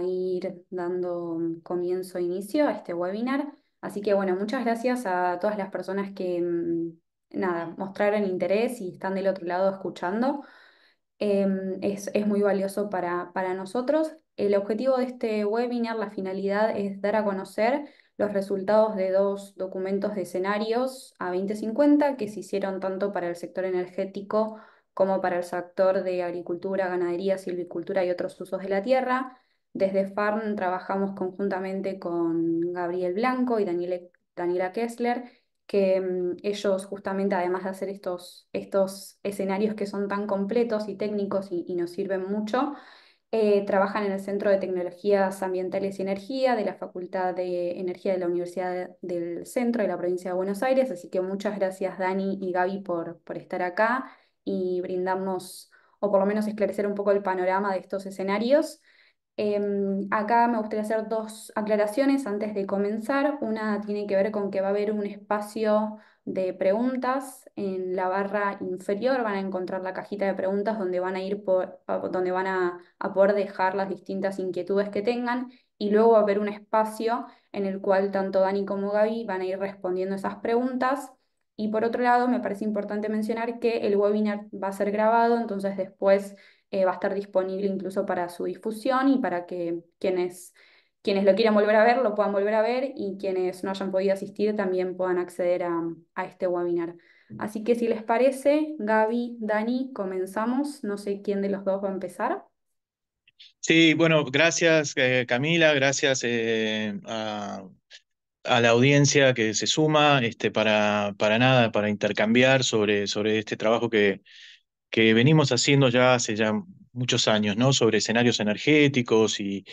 ir dando mm, comienzo e inicio a este webinar. Así que bueno, muchas gracias a todas las personas que mm, nada, mostraron interés y están del otro lado escuchando. Em, es, muy valioso para nosotros. El objetivo de este webinar, la finalidad es dar a conocer los resultados de dos documentos de escenarios a 2050 que se hicieron tanto para el sector energético como para el sector de agricultura, ganadería, silvicultura y otros usos de la tierra. Desde FARN trabajamos conjuntamente con Gabriel Blanco y Daniela Kessler, que mm, ellos justamente, además de hacer estos, escenarios que son tan completos y técnicos y, nos sirven mucho, eh, trabajan en el Centro de Tecnologías Ambientales y Energía de la Facultad de Energía de la Universidad del Centro de la Provincia de Buenos Aires. Así que muchas gracias Dani y Gaby por, por estar acá y brindarnos, o por lo menos esclarecer un poco el panorama de estos escenarios. Eh, acá me gustaría hacer dos aclaraciones antes de comenzar. Una tiene que ver con que va a haber un espacio de preguntas. En la barra inferior van a encontrar la cajita de preguntas donde van a ir donde van a, a poder dejar las distintas inquietudes que tengan y luego va a haber un espacio en el cual tanto Dani como Gaby van a ir respondiendo esas preguntas. Y por otro lado, me parece importante mencionar que el webinar va a ser grabado, entonces después eh, va a estar disponible incluso para su difusión y para que quienes, quienes lo quieran volver a ver lo puedan volver a ver y quienes no hayan podido asistir también puedan acceder a, este webinar. Así que si les parece, Gaby, Dani, comenzamos. No sé quién de los dos va a empezar. Sí, bueno, gracias eh, Camila, gracias eh, a, a, la audiencia que se suma este, para, para nada, para intercambiar sobre, sobre este trabajo que, que venimos haciendo ya hace ya muchos años, ¿no? Sobre escenarios energéticos y,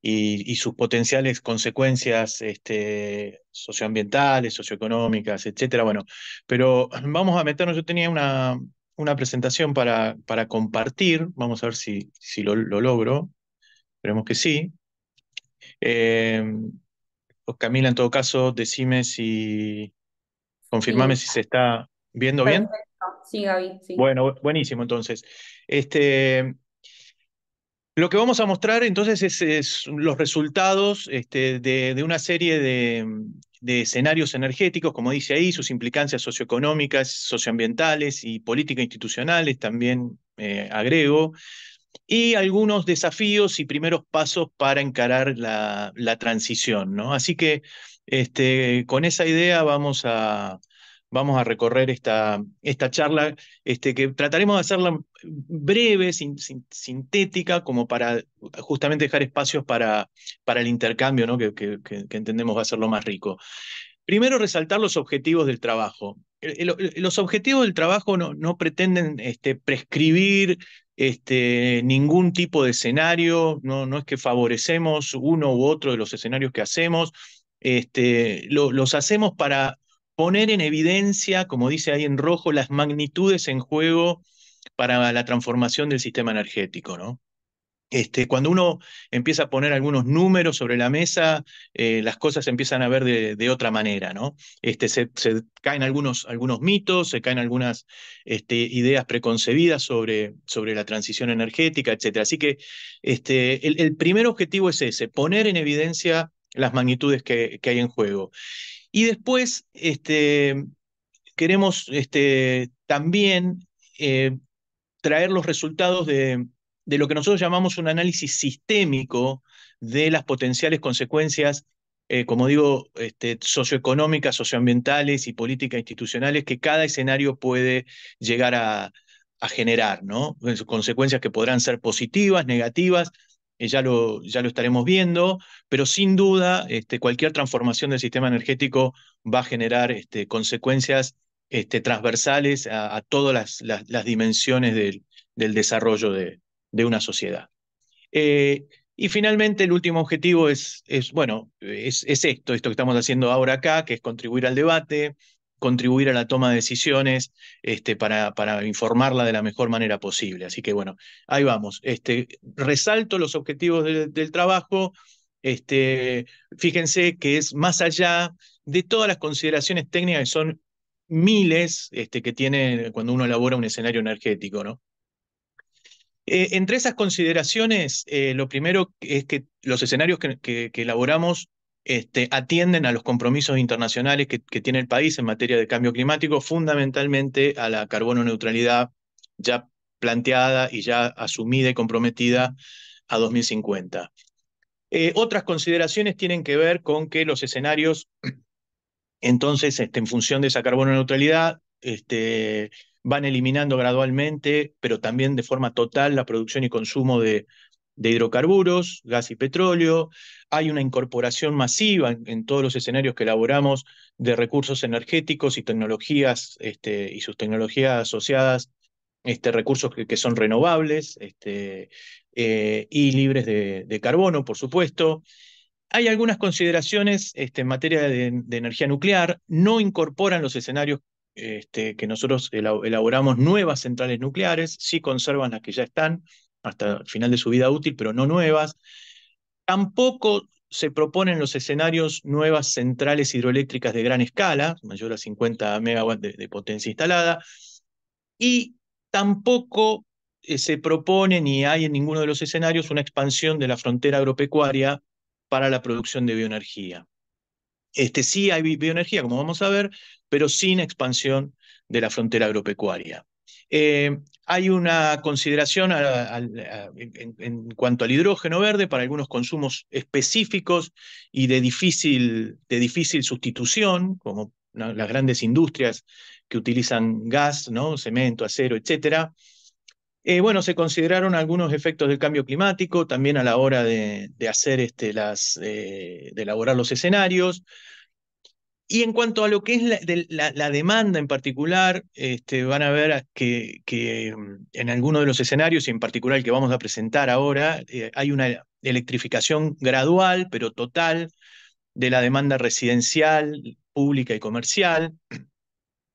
y, sus potenciales consecuencias este, socioambientales, socioeconómicas, etcétera. Bueno, pero vamos a meternos, yo tenía una, una presentación para, para compartir, vamos a ver si, si lo, logro, esperemos que sí. Em, pues, Camila, en todo caso, decime si, confirmame si se está viendo bien. Sí, Gaby, Bueno, buenísimo entonces. Este, lo que vamos a mostrar entonces es, los resultados este, de, una serie de, escenarios energéticos, como dice ahí, sus implicancias socioeconómicas, socioambientales y políticas institucionales, también eh, agrego, y algunos desafíos y primeros pasos para encarar la, la transición. ¿no? Así que este, con esa idea vamos a, vamos a recorrer esta, esta charla, este, que trataremos de hacerla breve, sintética, como para justamente dejar espacios para, para el intercambio, ¿no? que, entendemos va a ser lo más rico. Primero, resaltar los objetivos del trabajo. los objetivos del trabajo no, no pretenden este, prescribir este, ningún tipo de escenario, no, no es que favorecemos uno u otro de los escenarios que hacemos, este, los hacemos para poner en evidencia, como dice ahí en rojo, las magnitudes en juego para la transformación del sistema energético, ¿no? Este, cuando uno empieza a poner algunos números sobre la mesa, eh, las cosas empiezan a ver de, otra manera, ¿no? Este, se, caen algunos, algunos mitos, se caen algunas este, ideas preconcebidas sobre, sobre, la transición energética, etc. Así que este, el, primer objetivo es ese, poner en evidencia las magnitudes que, que hay en juego. Y después este, queremos este, también eh, traer los resultados de, lo que nosotros llamamos un análisis sistémico de las potenciales consecuencias eh, como digo, este, socioeconómicas, socioambientales y políticas institucionales que cada escenario puede llegar a, generar, ¿no? Consecuencias que podrán ser positivas, negativas, eh, ya, lo, ya lo estaremos viendo, pero sin duda este, cualquier transformación del sistema energético va a generar este, consecuencias este, transversales a, todas las, dimensiones del, desarrollo de, una sociedad. Eh, y finalmente, el último objetivo es, es bueno, es, es, esto, esto que estamos haciendo ahora acá, que es contribuir al debate, contribuir a la toma de decisiones este, para, para, informarla de la mejor manera posible. Así que bueno, ahí vamos. Este, resalto los objetivos del trabajo. Este, fíjense que es más allá de todas las consideraciones técnicas que son miles este, que tiene cuando uno elabora un escenario energético, ¿no? Eh, entre esas consideraciones, eh, lo primero es que los escenarios que, elaboramos este, atienden a los compromisos internacionales que, tiene el país en materia de cambio climático, fundamentalmente a la carbono neutralidad ya planteada y ya asumida y comprometida a 2050. Eh, otras consideraciones tienen que ver con que los escenarios, entonces, este, en función de esa carbono neutralidad, este, van eliminando gradualmente, pero también de forma total, la producción y consumo de, de hidrocarburos, gas y petróleo, hay una incorporación masiva en, todos los escenarios que elaboramos de recursos energéticos y tecnologías este, y sus tecnologías asociadas, este, recursos que, son renovables este, eh, y libres de, carbono, por supuesto. Hay algunas consideraciones en materia de, energía nuclear, no incorporan los escenarios que nosotros elaboramos nuevas centrales nucleares, sí conservan las que ya están, hasta el final de su vida útil, pero no nuevas. Tampoco se proponen los escenarios nuevas centrales hidroeléctricas de gran escala, mayor a 50 megawatts de, potencia instalada, y tampoco eh, se propone ni hay en ninguno de los escenarios una expansión de la frontera agropecuaria para la producción de bioenergía. Este, sí hay bioenergía, como vamos a ver, pero sin expansión de la frontera agropecuaria. Eh, hay una consideración en, cuanto al hidrógeno verde para algunos consumos específicos y de difícil, de difícil sustitución, como las grandes industrias que utilizan gas, ¿no? cemento, acero, etc. Eh, bueno, se consideraron algunos efectos del cambio climático también a la hora de, hacer este, las, eh, de elaborar los escenarios. Y en cuanto a lo que es la, demanda en particular, este, van a ver que, mm, en algunos de los escenarios, y en particular el que vamos a presentar ahora, eh, hay una electrificación gradual, pero total, de la demanda residencial, pública y comercial,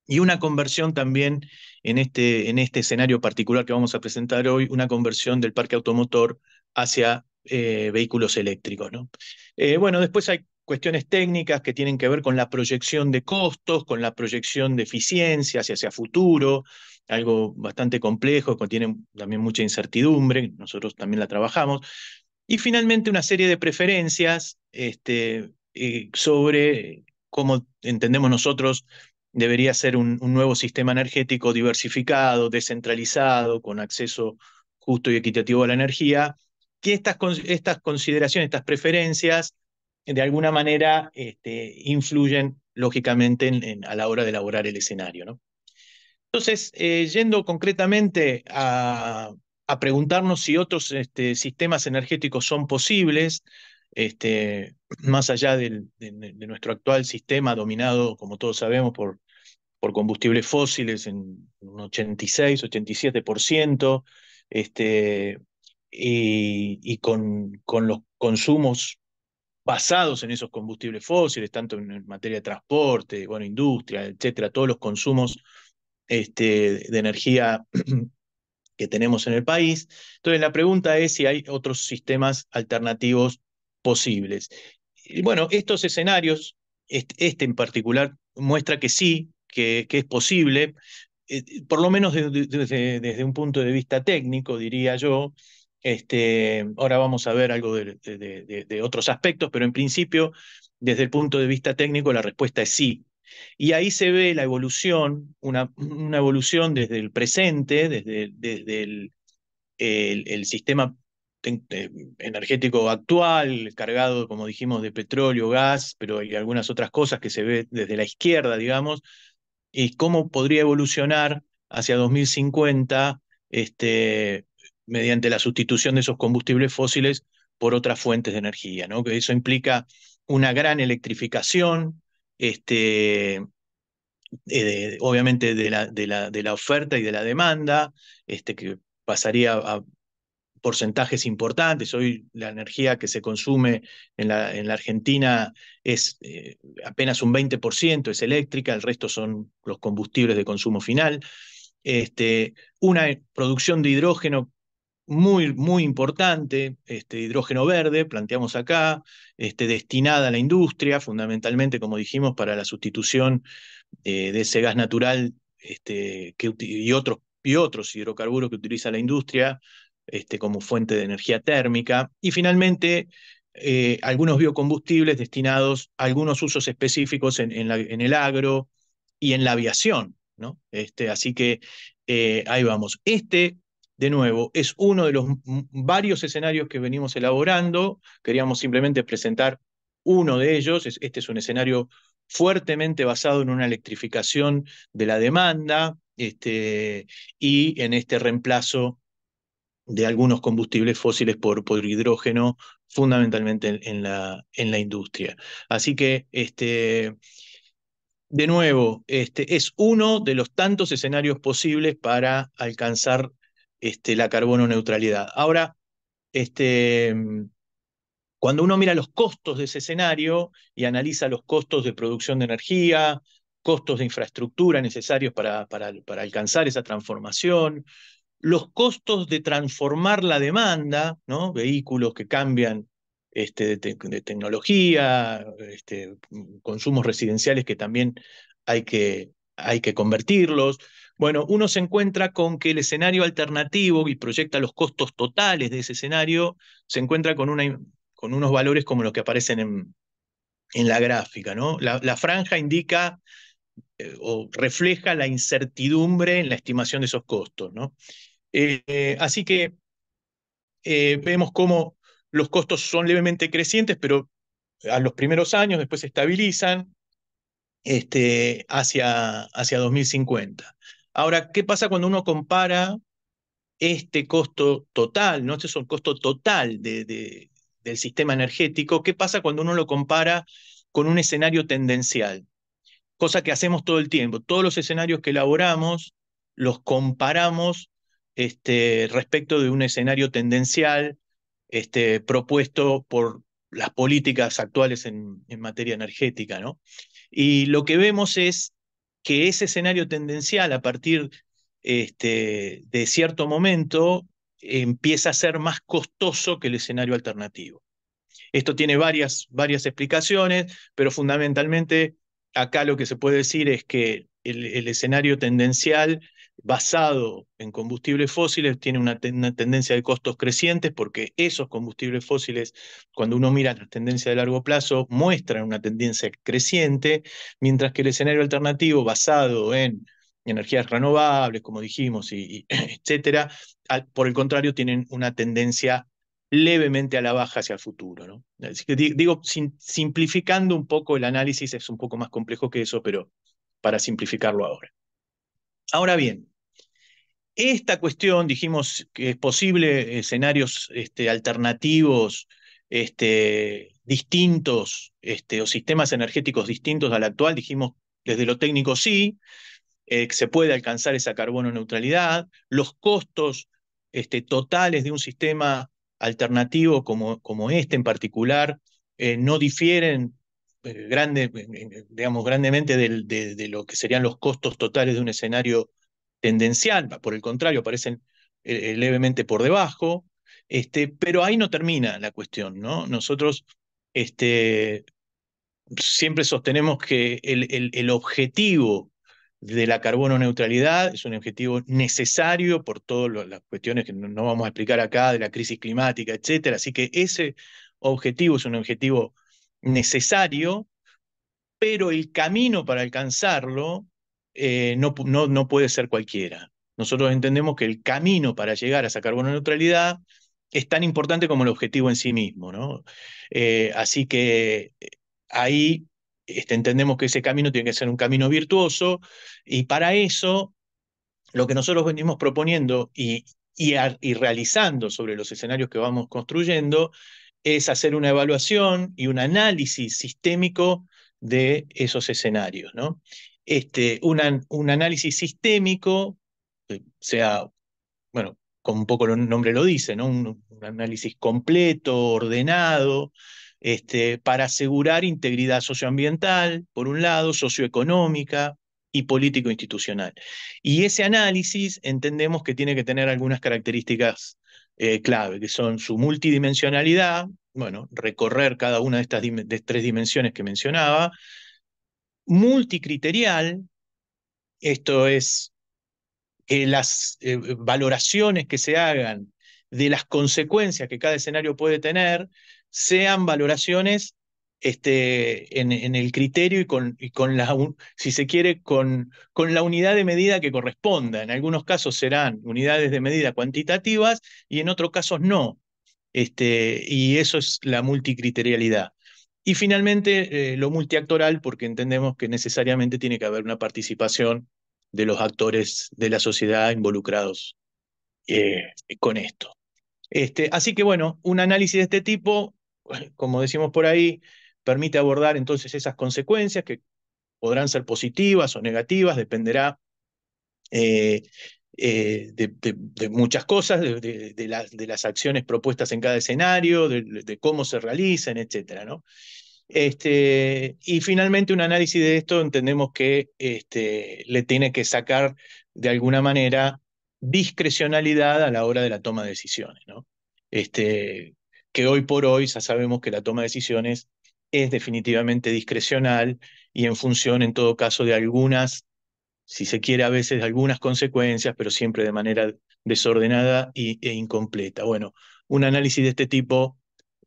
y una conversión también en este, en este escenario particular que vamos a presentar hoy, una conversión del parque automotor hacia eh, vehículos eléctricos. ¿no? Eh, bueno, después hay cuestiones técnicas que tienen que ver con la proyección de costos, con la proyección de eficiencia hacia futuro, algo bastante complejo, contiene también mucha incertidumbre, nosotros también la trabajamos. Y finalmente una serie de preferencias este, eh, sobre cómo entendemos nosotros debería ser un, nuevo sistema energético diversificado, descentralizado, con acceso justo y equitativo a la energía, que estas, estas consideraciones, estas preferencias, de alguna manera este, influyen lógicamente a la hora de elaborar el escenario. ¿no? Entonces, eh, yendo concretamente a, preguntarnos si otros este, sistemas energéticos son posibles, este, más allá de, nuestro actual sistema dominado, como todos sabemos, por, por combustibles fósiles en un 86, 87%, y, con, con los consumos basados en esos combustibles fósiles, tanto en materia de transporte, bueno, industria, etcétera, todos los consumos este, de energía que tenemos en el país. Entonces, la pregunta es si hay otros sistemas alternativos posibles. Y bueno, estos escenarios, este, en particular, muestra que sí, que, que es posible, eh, por lo menos desde un punto de vista técnico, diría yo, este, ahora vamos a ver algo de, otros aspectos, pero en principio, desde el punto de vista técnico, la respuesta es sí. Y ahí se ve la evolución, una, evolución desde el presente, desde, el, sistema eh, energético actual, cargado, como dijimos, de petróleo, gas, pero hay algunas otras cosas que se ve desde la izquierda, digamos, y cómo podría evolucionar hacia 2050 este, mediante la sustitución de esos combustibles fósiles por otras fuentes de energía, ¿no? Que eso implica una gran electrificación, este, eh, obviamente de la, de, la, de la, oferta y de la demanda, este, que pasaría a porcentajes importantes. Hoy la energía que se consume en la, en la Argentina es eh, apenas un 20%, es eléctrica, el resto son los combustibles de consumo final. Este, una producción de hidrógeno muy, muy importante, este, hidrógeno verde, planteamos acá, este, destinada a la industria, fundamentalmente, como dijimos, para la sustitución eh, de ese gas natural este, y, otros, y otros hidrocarburos que utiliza la industria este, como fuente de energía térmica. Y finalmente, eh, algunos biocombustibles destinados a algunos usos específicos en, el agro y en la aviación. ¿no? así que eh, ahí vamos. Este de nuevo, es uno de los varios escenarios que venimos elaborando. Queríamos simplemente presentar uno de ellos. este es un escenario fuertemente basado en una electrificación de la demanda este, y en este reemplazo de algunos combustibles fósiles por, por hidrógeno, fundamentalmente en, la, en la industria. Así que este, de nuevo, este es uno de los tantos escenarios posibles para alcanzar este, la carbono neutralidad. Ahora, este, cuando uno mira los costos de ese escenario y analiza los costos de producción de energía, costos de infraestructura necesarios para, alcanzar esa transformación, los costos de transformar la demanda, vehículos que cambian este, de, tecnología, consumos residenciales que también hay que convertirlos, bueno, uno se encuentra con que el escenario alternativo y proyecta los costos totales de ese escenario, se encuentra con, unos valores como los que aparecen en, la gráfica. ¿no? La, franja indica eh, o refleja la incertidumbre en la estimación de esos costos. ¿no? Eh, eh, así que vemos cómo los costos son levemente crecientes, pero a los primeros años después se estabilizan este, hacia, hacia 2050. Ahora, ¿qué pasa cuando uno compara este costo total, ¿no? Este es el costo total del sistema energético. ¿Qué pasa cuando uno lo compara con un escenario tendencial? Cosa que hacemos todo el tiempo. Todos los escenarios que elaboramos los comparamos este, respecto de un escenario tendencial este, propuesto por las políticas actuales en, en materia energética, ¿no? Y lo que vemos es que ese escenario tendencial a partir este, de cierto momento empieza a ser más costoso que el escenario alternativo. Esto tiene varias, varias explicaciones, pero fundamentalmente acá lo que se puede decir es que el, el escenario tendencial basado en combustibles fósiles tiene una, tendencia de costos crecientes porque esos combustibles fósiles, cuando uno mira las tendencias de largo plazo, muestran una tendencia creciente, mientras que el escenario alternativo basado en energías renovables, como dijimos, y, etcétera, por el contrario, tienen una tendencia levemente a la baja hacia el futuro. ¿no? digo, simplificando un poco el análisis, es un poco más complejo que eso, pero para simplificarlo ahora. Ahora bien, esta cuestión, dijimos que es posible escenarios este, alternativos, este, distintos, este, o sistemas energéticos distintos al actual, dijimos desde lo técnico sí, eh, se puede alcanzar esa carbono neutralidad, los costos este, totales de un sistema alternativo como, como este en particular eh, no difieren eh, grande, digamos, grandemente de, lo que serían los costos totales de un escenario tendencial, por el contrario, aparecen eh, eh, levemente por debajo, este, pero ahí no termina la cuestión, ¿no? Nosotros este, siempre sostenemos que el, el, objetivo de la carbono neutralidad es un objetivo necesario por todas las cuestiones que no, no vamos a explicar acá, de la crisis climática, etcétera, así que ese objetivo es un objetivo necesario, pero el camino para alcanzarlo eh, no, no, no puede ser cualquiera. Nosotros entendemos que el camino para llegar a esa carbono neutralidad es tan importante como el objetivo en sí mismo. ¿no? Eh, así que eh, ahí este, entendemos que ese camino tiene que ser un camino virtuoso y para eso lo que nosotros venimos proponiendo y, y, y realizando sobre los escenarios que vamos construyendo es hacer una evaluación y un análisis sistémico de esos escenarios. ¿no? Este, un análisis sistémico, sea, bueno, como un poco el nombre lo dice, ¿no? un, un análisis completo, ordenado, este, para asegurar integridad socioambiental, por un lado, socioeconómica y político-institucional. Y ese análisis entendemos que tiene que tener algunas características eh, clave, que son su multidimensionalidad, bueno, recorrer cada una de estas tres dimensiones que mencionaba, multicriterial, esto es que las eh, valoraciones que se hagan de las consecuencias que cada escenario puede tener sean valoraciones este, en, el criterio y con, y con la, si se quiere, con, con, la unidad de medida que corresponda. En algunos casos serán unidades de medida cuantitativas y en otros casos no. Este, y eso es la multicriterialidad. Y finalmente, eh, lo multiactoral, porque entendemos que necesariamente tiene que haber una participación de los actores de la sociedad involucrados eh, con esto. Este, así que bueno, un análisis de este tipo, como decimos por ahí, permite abordar entonces esas consecuencias que podrán ser positivas o negativas, dependerá eh, eh, de, muchas cosas, de, de, las acciones propuestas en cada escenario, de, cómo se realizan, etc. ¿no? Este, y finalmente un análisis de esto entendemos que este, le tiene que sacar de alguna manera discrecionalidad a la hora de la toma de decisiones. ¿no? Este, que hoy por hoy ya sabemos que la toma de decisiones es definitivamente discrecional y en función, en todo caso, de algunas, si se quiere a veces, de algunas consecuencias, pero siempre de manera desordenada e incompleta. Bueno, un análisis de este tipo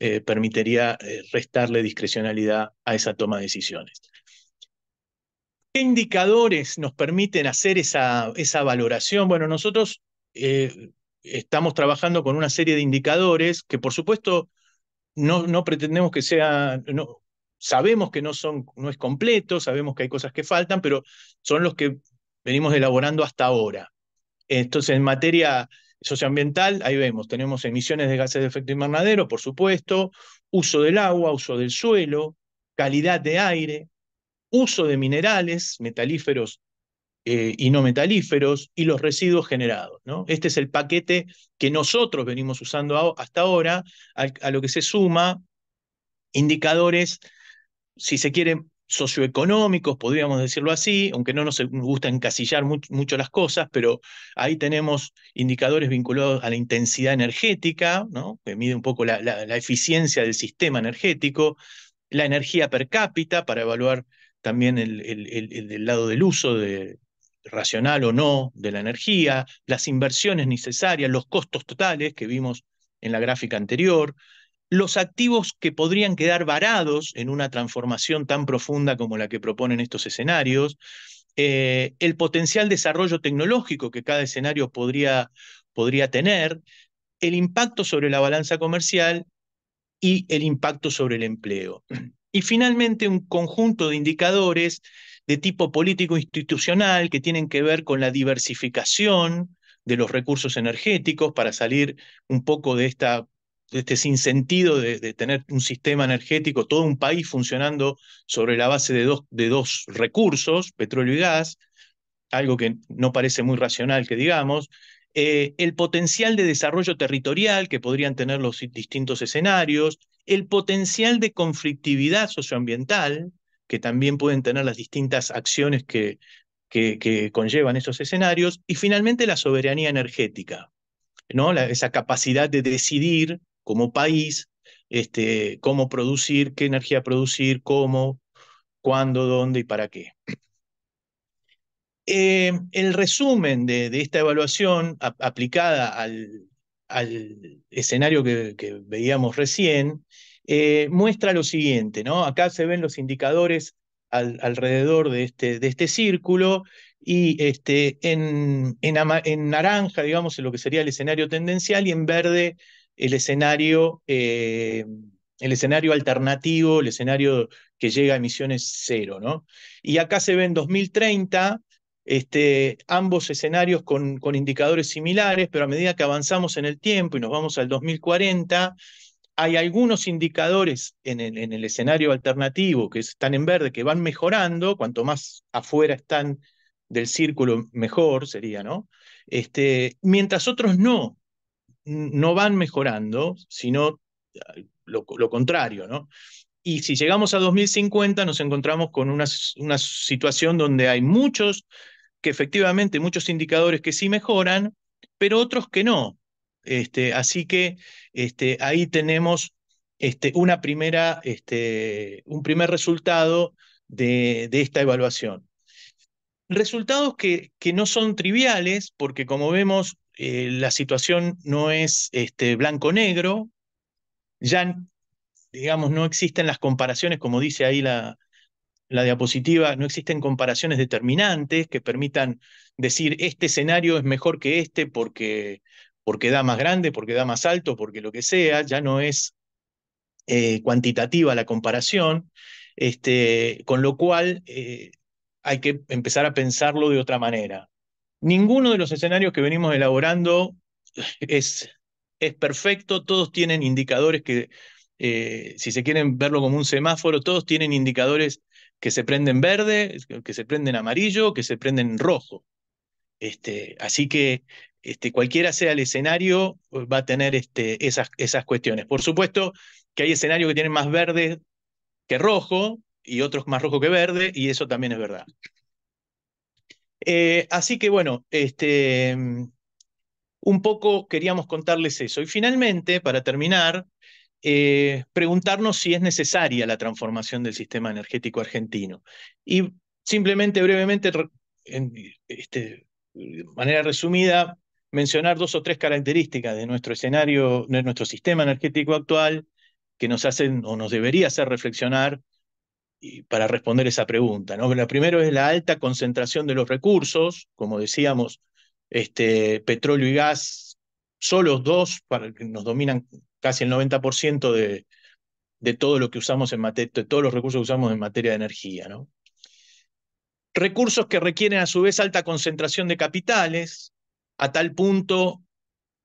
eh, permitiría eh, restarle discrecionalidad a esa toma de decisiones. ¿Qué indicadores nos permiten hacer esa, esa valoración? Bueno, nosotros eh, estamos trabajando con una serie de indicadores que por supuesto no, pretendemos que sea, no, sabemos que no, son, no es completo, sabemos que hay cosas que faltan, pero son los que venimos elaborando hasta ahora. Entonces, en materia socioambiental, ahí vemos, tenemos emisiones de gases de efecto invernadero, por supuesto, uso del agua, uso del suelo, calidad de aire, uso de minerales metalíferos eh, y no metalíferos y los residuos generados. ¿no? Este es el paquete que nosotros venimos usando hasta ahora, a, lo que se suma indicadores, si se quieren, socioeconómicos, podríamos decirlo así, aunque no nos gusta encasillar mucho las cosas, pero ahí tenemos indicadores vinculados a la intensidad energética, que mide un poco la, eficiencia del sistema energético, la energía per cápita para evaluar también el, lado del uso de, racional o no de la energía, las inversiones necesarias, los costos totales que vimos en la gráfica anterior, los activos que podrían quedar varados en una transformación tan profunda como la que proponen estos escenarios, eh, el potencial desarrollo tecnológico que cada escenario podría, podría tener, el impacto sobre la balanza comercial y el impacto sobre el empleo. Y finalmente un conjunto de indicadores de tipo político institucional que tienen que ver con la diversificación de los recursos energéticos para salir un poco de esta de este sinsentido de, de tener un sistema energético, todo un país funcionando sobre la base de dos, de dos recursos, petróleo y gas, algo que no parece muy racional que digamos, eh, el potencial de desarrollo territorial que podrían tener los distintos escenarios, el potencial de conflictividad socioambiental, que también pueden tener las distintas acciones que, que, conllevan esos escenarios. Y finalmente la soberanía energética, ¿no? esa capacidad de decidir como país este, cómo producir, qué energía producir, cómo, cuándo, dónde y para qué. Eh, el resumen de, esta evaluación aplicada al, escenario que, veíamos recién eh, muestra lo siguiente, ¿no? Acá se ven los indicadores alrededor de este, de este círculo y este, en, en, naranja, digamos, en lo que sería el escenario tendencial y en verde el escenario, eh, el escenario alternativo, el escenario que llega a emisiones cero, ¿no? Y acá se ven 2030, este, ambos escenarios con, con, indicadores similares, pero a medida que avanzamos en el tiempo y nos vamos al 2040, hay algunos indicadores en el, escenario alternativo que están en verde, que van mejorando, cuanto más afuera están del círculo, mejor sería, ¿no? Este, mientras otros no, no van mejorando, sino lo, contrario, ¿no? Y si llegamos a 2050 nos encontramos con una situación donde hay muchos que efectivamente, muchos indicadores que sí mejoran, pero otros que no. Este, así que este, ahí tenemos este, una primera, un primer resultado de, esta evaluación. Resultados que, no son triviales, porque como vemos, eh, la situación no es blanco-negro, ya, digamos, no existen las comparaciones, como dice ahí la, la diapositiva, no existen comparaciones determinantes que permitan decir este escenario es mejor que este porque porque da más grande, porque da más alto, porque lo que sea, ya no es eh, cuantitativa la comparación, este, con lo cual eh, hay que empezar a pensarlo de otra manera. Ninguno de los escenarios que venimos elaborando es, es perfecto, todos tienen indicadores que, eh, si se quieren verlo como un semáforo, todos tienen indicadores que se prenden verde, que se prenden amarillo, que se prenden rojo. Este, así que este, cualquiera sea el escenario, eh, va a tener este, esas, cuestiones. Por supuesto que hay escenarios que tienen más verde que rojo y otros más rojo que verde, y eso también es verdad. Eh, así que bueno, este, mm, un poco queríamos contarles eso. Y finalmente, para terminar, eh, preguntarnos si es necesaria la transformación del sistema energético argentino. Y simplemente brevemente, de manera resumida, mencionar dos o tres características de nuestro escenario, de nuestro sistema energético actual, que nos hacen o nos debería hacer reflexionar para responder esa pregunta. ¿no? primera primero es la alta concentración de los recursos, como decíamos, este, petróleo y gas, solo dos para, nos dominan casi el 90% de, todo lo que usamos en todos los recursos que usamos en materia de energía. Recursos que requieren a su vez alta concentración de capitales, a tal punto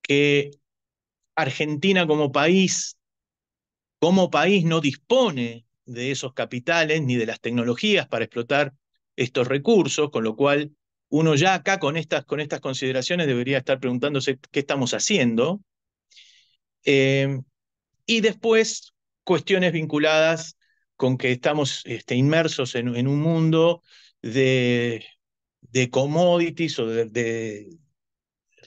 que Argentina como país, como país no dispone de esos capitales ni de las tecnologías para explotar estos recursos, con lo cual uno ya acá con estas, con estas consideraciones debería estar preguntándose qué estamos haciendo. Eh, y después cuestiones vinculadas con que estamos este, inmersos en, un mundo de, commodities o de,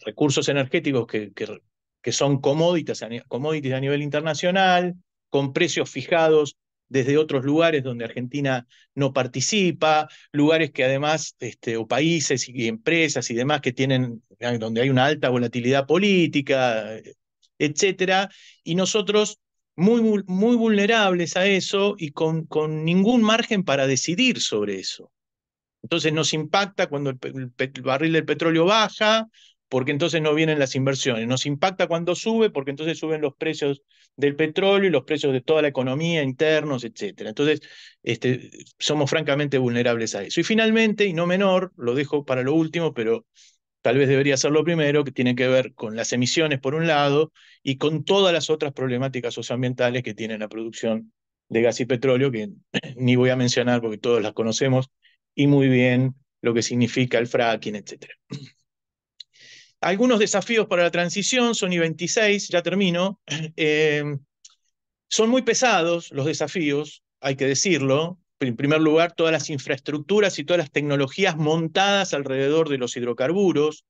recursos energéticos que, que, son commodities a, commodities a nivel internacional, con precios fijados desde otros lugares donde Argentina no participa, lugares que además, este, o países y empresas y demás que tienen, donde hay una alta volatilidad política, etcétera, y nosotros muy, muy vulnerables a eso y con, con ningún margen para decidir sobre eso. Entonces nos impacta cuando el barril del petróleo baja, porque entonces no vienen las inversiones. Nos impacta cuando sube, porque entonces suben los precios del petróleo y los precios de toda la economía, internos, etc. Entonces, este, somos francamente vulnerables a eso. Y finalmente, y no menor, lo dejo para lo último, pero tal vez debería ser lo primero, que tiene que ver con las emisiones, por un lado, y con todas las otras problemáticas socioambientales que tiene la producción de gas y petróleo, que ni voy a mencionar porque todos las conocemos, y muy bien lo que significa el fracking, etcétera. Algunos desafíos para la transición, son i 26, ya termino. Eh, son muy pesados los desafíos, hay que decirlo. En primer lugar, todas las infraestructuras y todas las tecnologías montadas alrededor de los hidrocarburos.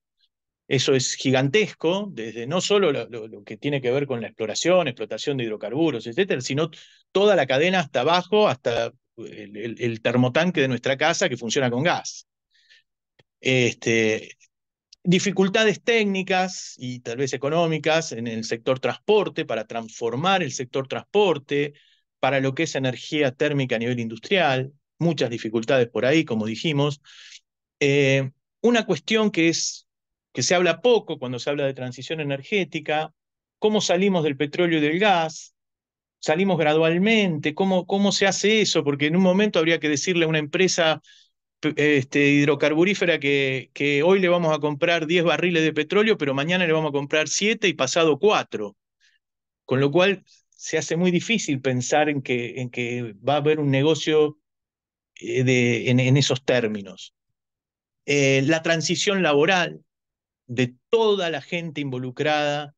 Eso es gigantesco, desde no solo lo, que tiene que ver con la exploración, explotación de hidrocarburos, etcétera, sino toda la cadena hasta abajo, hasta el, el termotanque de nuestra casa que funciona con gas. Este, dificultades técnicas y tal vez económicas en el sector transporte para transformar el sector transporte para lo que es energía térmica a nivel industrial, muchas dificultades por ahí, como dijimos. Eh, una cuestión que es que se habla poco cuando se habla de transición energética, cómo salimos del petróleo y del gas, salimos gradualmente, cómo, cómo se hace eso, porque en un momento habría que decirle a una empresa este, hidrocarburífera que, que, hoy le vamos a comprar 10 barriles de petróleo, pero mañana le vamos a comprar 7 y pasado 4. Con lo cual se hace muy difícil pensar en que, en que va a haber un negocio eh, de, en, esos términos. Eh, la transición laboral de toda la gente involucrada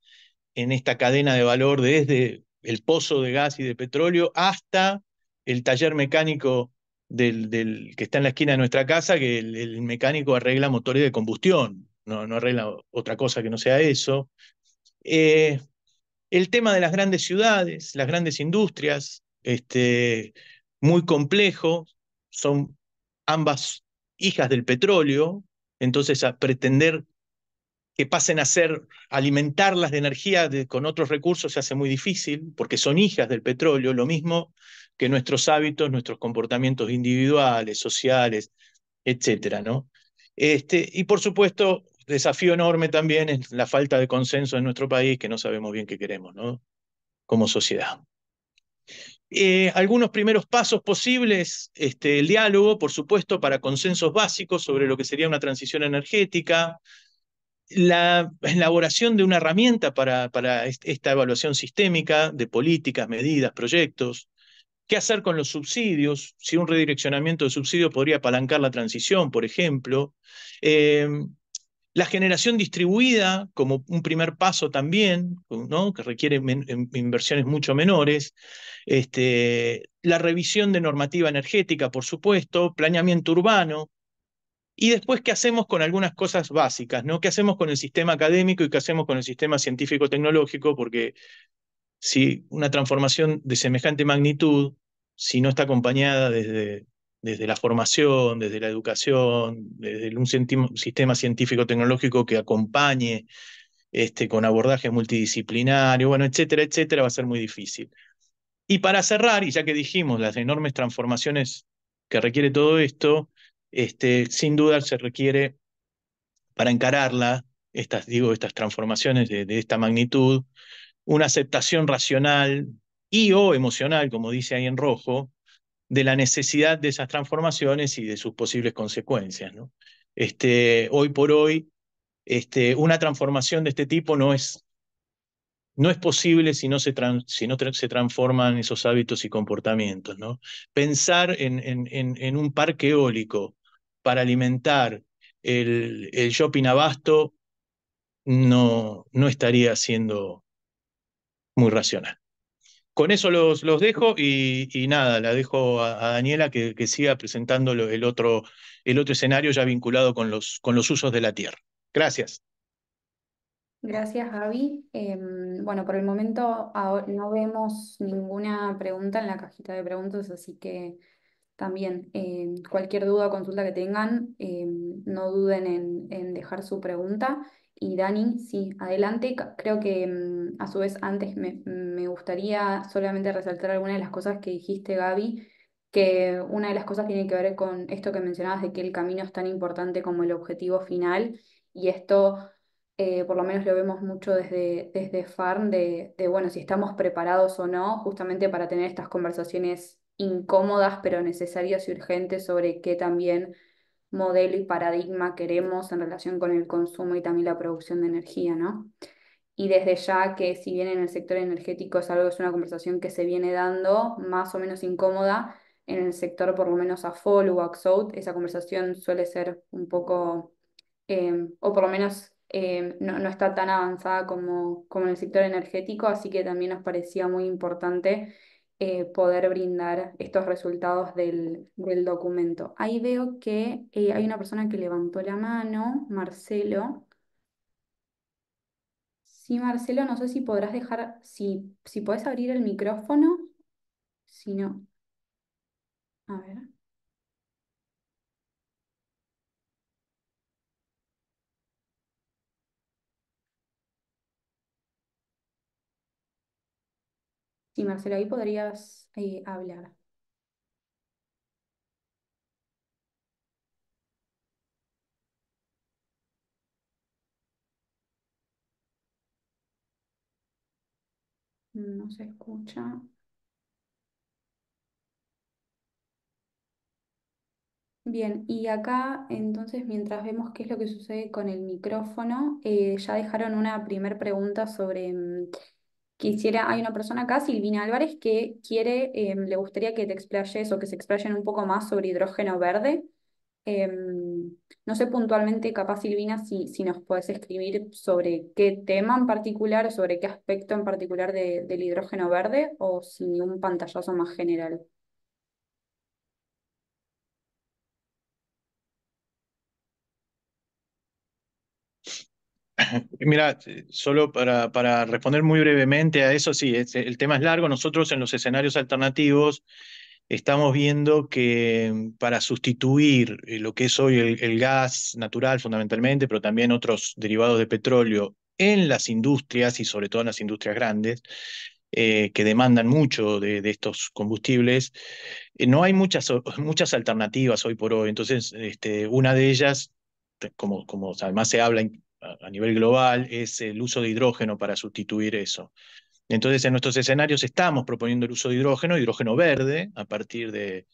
en esta cadena de valor, desde el pozo de gas y de petróleo hasta el taller mecánico del, que está en la esquina de nuestra casa, que el, mecánico arregla motores de combustión, no, no, arregla otra cosa que no sea eso. Eh, el tema de las grandes ciudades, las grandes industrias, este, muy complejo, son ambas hijas del petróleo, entonces a pretender que pasen a ser, alimentarlas de energía con otros recursos se hace muy difícil, porque son hijas del petróleo, lo mismo que nuestros hábitos, nuestros comportamientos individuales, sociales, etcétera, ¿no? Este, y por supuesto, desafío enorme también es la falta de consenso en nuestro país, que no sabemos bien qué queremos, ¿no? Como sociedad. Eh, algunos primeros pasos posibles, este, el diálogo, por supuesto, para consensos básicos sobre lo que sería una transición energética, la elaboración de una herramienta para esta evaluación sistémica de políticas, medidas, proyectos, ¿Qué hacer con los subsidios? Si un redireccionamiento de subsidios podría apalancar la transición, por ejemplo. Em, la generación distribuida como un primer paso también, ¿no? que requiere em, inversiones mucho menores. Este, la revisión de normativa energética, por supuesto, planeamiento urbano. Y después, ¿qué hacemos con algunas cosas básicas? ¿no? ¿Qué hacemos con el sistema académico y qué hacemos con el sistema científico-tecnológico? Porque si una transformación de semejante magnitud, si no está acompañada desde, desde la formación, desde la educación, desde un sistema científico-tecnológico que acompañe este, con abordaje multidisciplinario, bueno, etcétera, etcétera, va a ser muy difícil. Y para cerrar, y ya que dijimos las enormes transformaciones que requiere todo esto, este, sin duda se requiere, para encararla, estas, digo, estas transformaciones de esta magnitud, una aceptación racional y o emocional, como dice ahí en rojo, de la necesidad de esas transformaciones y de sus posibles consecuencias. ¿no? Este, hoy por hoy, este, una transformación de este tipo no es, no es posible si no, se, transforman esos hábitos y comportamientos. ¿no? Pensar en, en, un parque eólico para alimentar el, el shopping abasto no, no estaría siendo muy racional. Con eso los, los dejo y, nada, la dejo a, Daniela que, siga presentando el otro, el otro escenario ya vinculado con los, con los usos de la tierra. Gracias. Gracias, Javi. Em, bueno, por el momento no vemos ninguna pregunta en la cajita de preguntas, así que también em, cualquier duda o consulta que tengan, em, no duden en, en dejar su pregunta. Y Dani, sí, adelante. Creo que mm, a su vez antes me, gustaría solamente resaltar algunas de las cosas que dijiste, Gaby, que una de las cosas tiene que ver con esto que mencionabas de que el camino es tan importante como el objetivo final. Y esto, eh, por lo menos lo vemos mucho desde, desde FARM, de, de, bueno, si estamos preparados o no, justamente para tener estas conversaciones incómodas, pero necesarias y urgentes sobre qué también modelo y paradigma queremos en relación con el consumo y también la producción de energía, ¿no? Y desde ya que si bien en el sector energético es algo, es una conversación que se viene dando, más o menos incómoda, en el sector por lo menos a AFOL o out esa conversación suele ser un poco, eh, o por lo menos eh, no, está tan avanzada como, como en el sector energético, así que también nos parecía muy importante eh, poder brindar estos resultados del, del documento. Ahí veo que eh, hay una persona que levantó la mano, Marcelo. Sí, Marcelo, no sé si podrás dejar, si, si podés abrir el micrófono, si no. A ver. Sí, Marcelo, ahí podrías eh, hablar. No se escucha. Bien, y acá entonces mientras vemos qué es lo que sucede con el micrófono, eh, ya dejaron una primer pregunta sobre mm, Quisiera, hay una persona acá, Silvina Álvarez, que quiere, em, le gustaría que te explayes o que se explayen un poco más sobre hidrógeno verde. Em, no sé puntualmente, capaz Silvina, si, si nos puedes escribir sobre qué tema en particular, sobre qué aspecto en particular del hidrógeno verde, o si un pantallazo más general. Mira, solo para, para, responder muy brevemente a eso, sí, el tema es largo. Nosotros en los escenarios alternativos estamos viendo que para sustituir eh, lo que es hoy el, gas natural fundamentalmente, pero también otros derivados de petróleo en las industrias y sobre todo en las industrias grandes, eh, que demandan mucho de, estos combustibles, eh, no hay muchas, muchas alternativas hoy por hoy. Entonces, este, una de ellas, como, como además se habla en a nivel global es el uso de hidrógeno para sustituir eso. Entonces, en nuestros escenarios estamos proponiendo el uso de hidrógeno, hidrógeno verde, a partir de,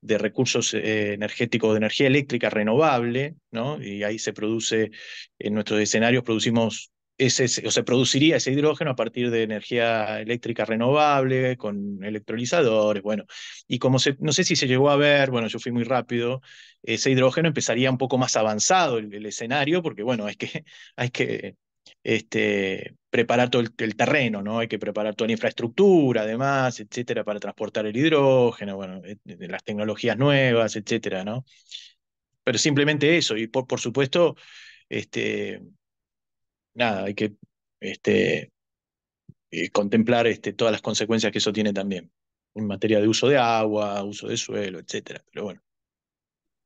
de recursos eh, energéticos de energía eléctrica renovable, ¿no? y ahí se produce, en nuestros escenarios producimos o se produciría ese hidrógeno a partir de energía eléctrica renovable, con electrolizadores, bueno, y como no sé si se llegó a ver, bueno, yo fui muy rápido, ese hidrógeno empezaría un poco más avanzado el, escenario, porque bueno, hay que, hay que este, preparar todo el, terreno, ¿no? Hay que preparar toda la infraestructura, además, etcétera, para transportar el hidrógeno, bueno, eh, las tecnologías nuevas, etcétera, ¿no? Pero simplemente eso, y por, por supuesto, este, nada, hay que este, eh, contemplar este, todas las consecuencias que eso tiene también, en materia de uso de agua, uso de suelo, etcétera. Pero bueno.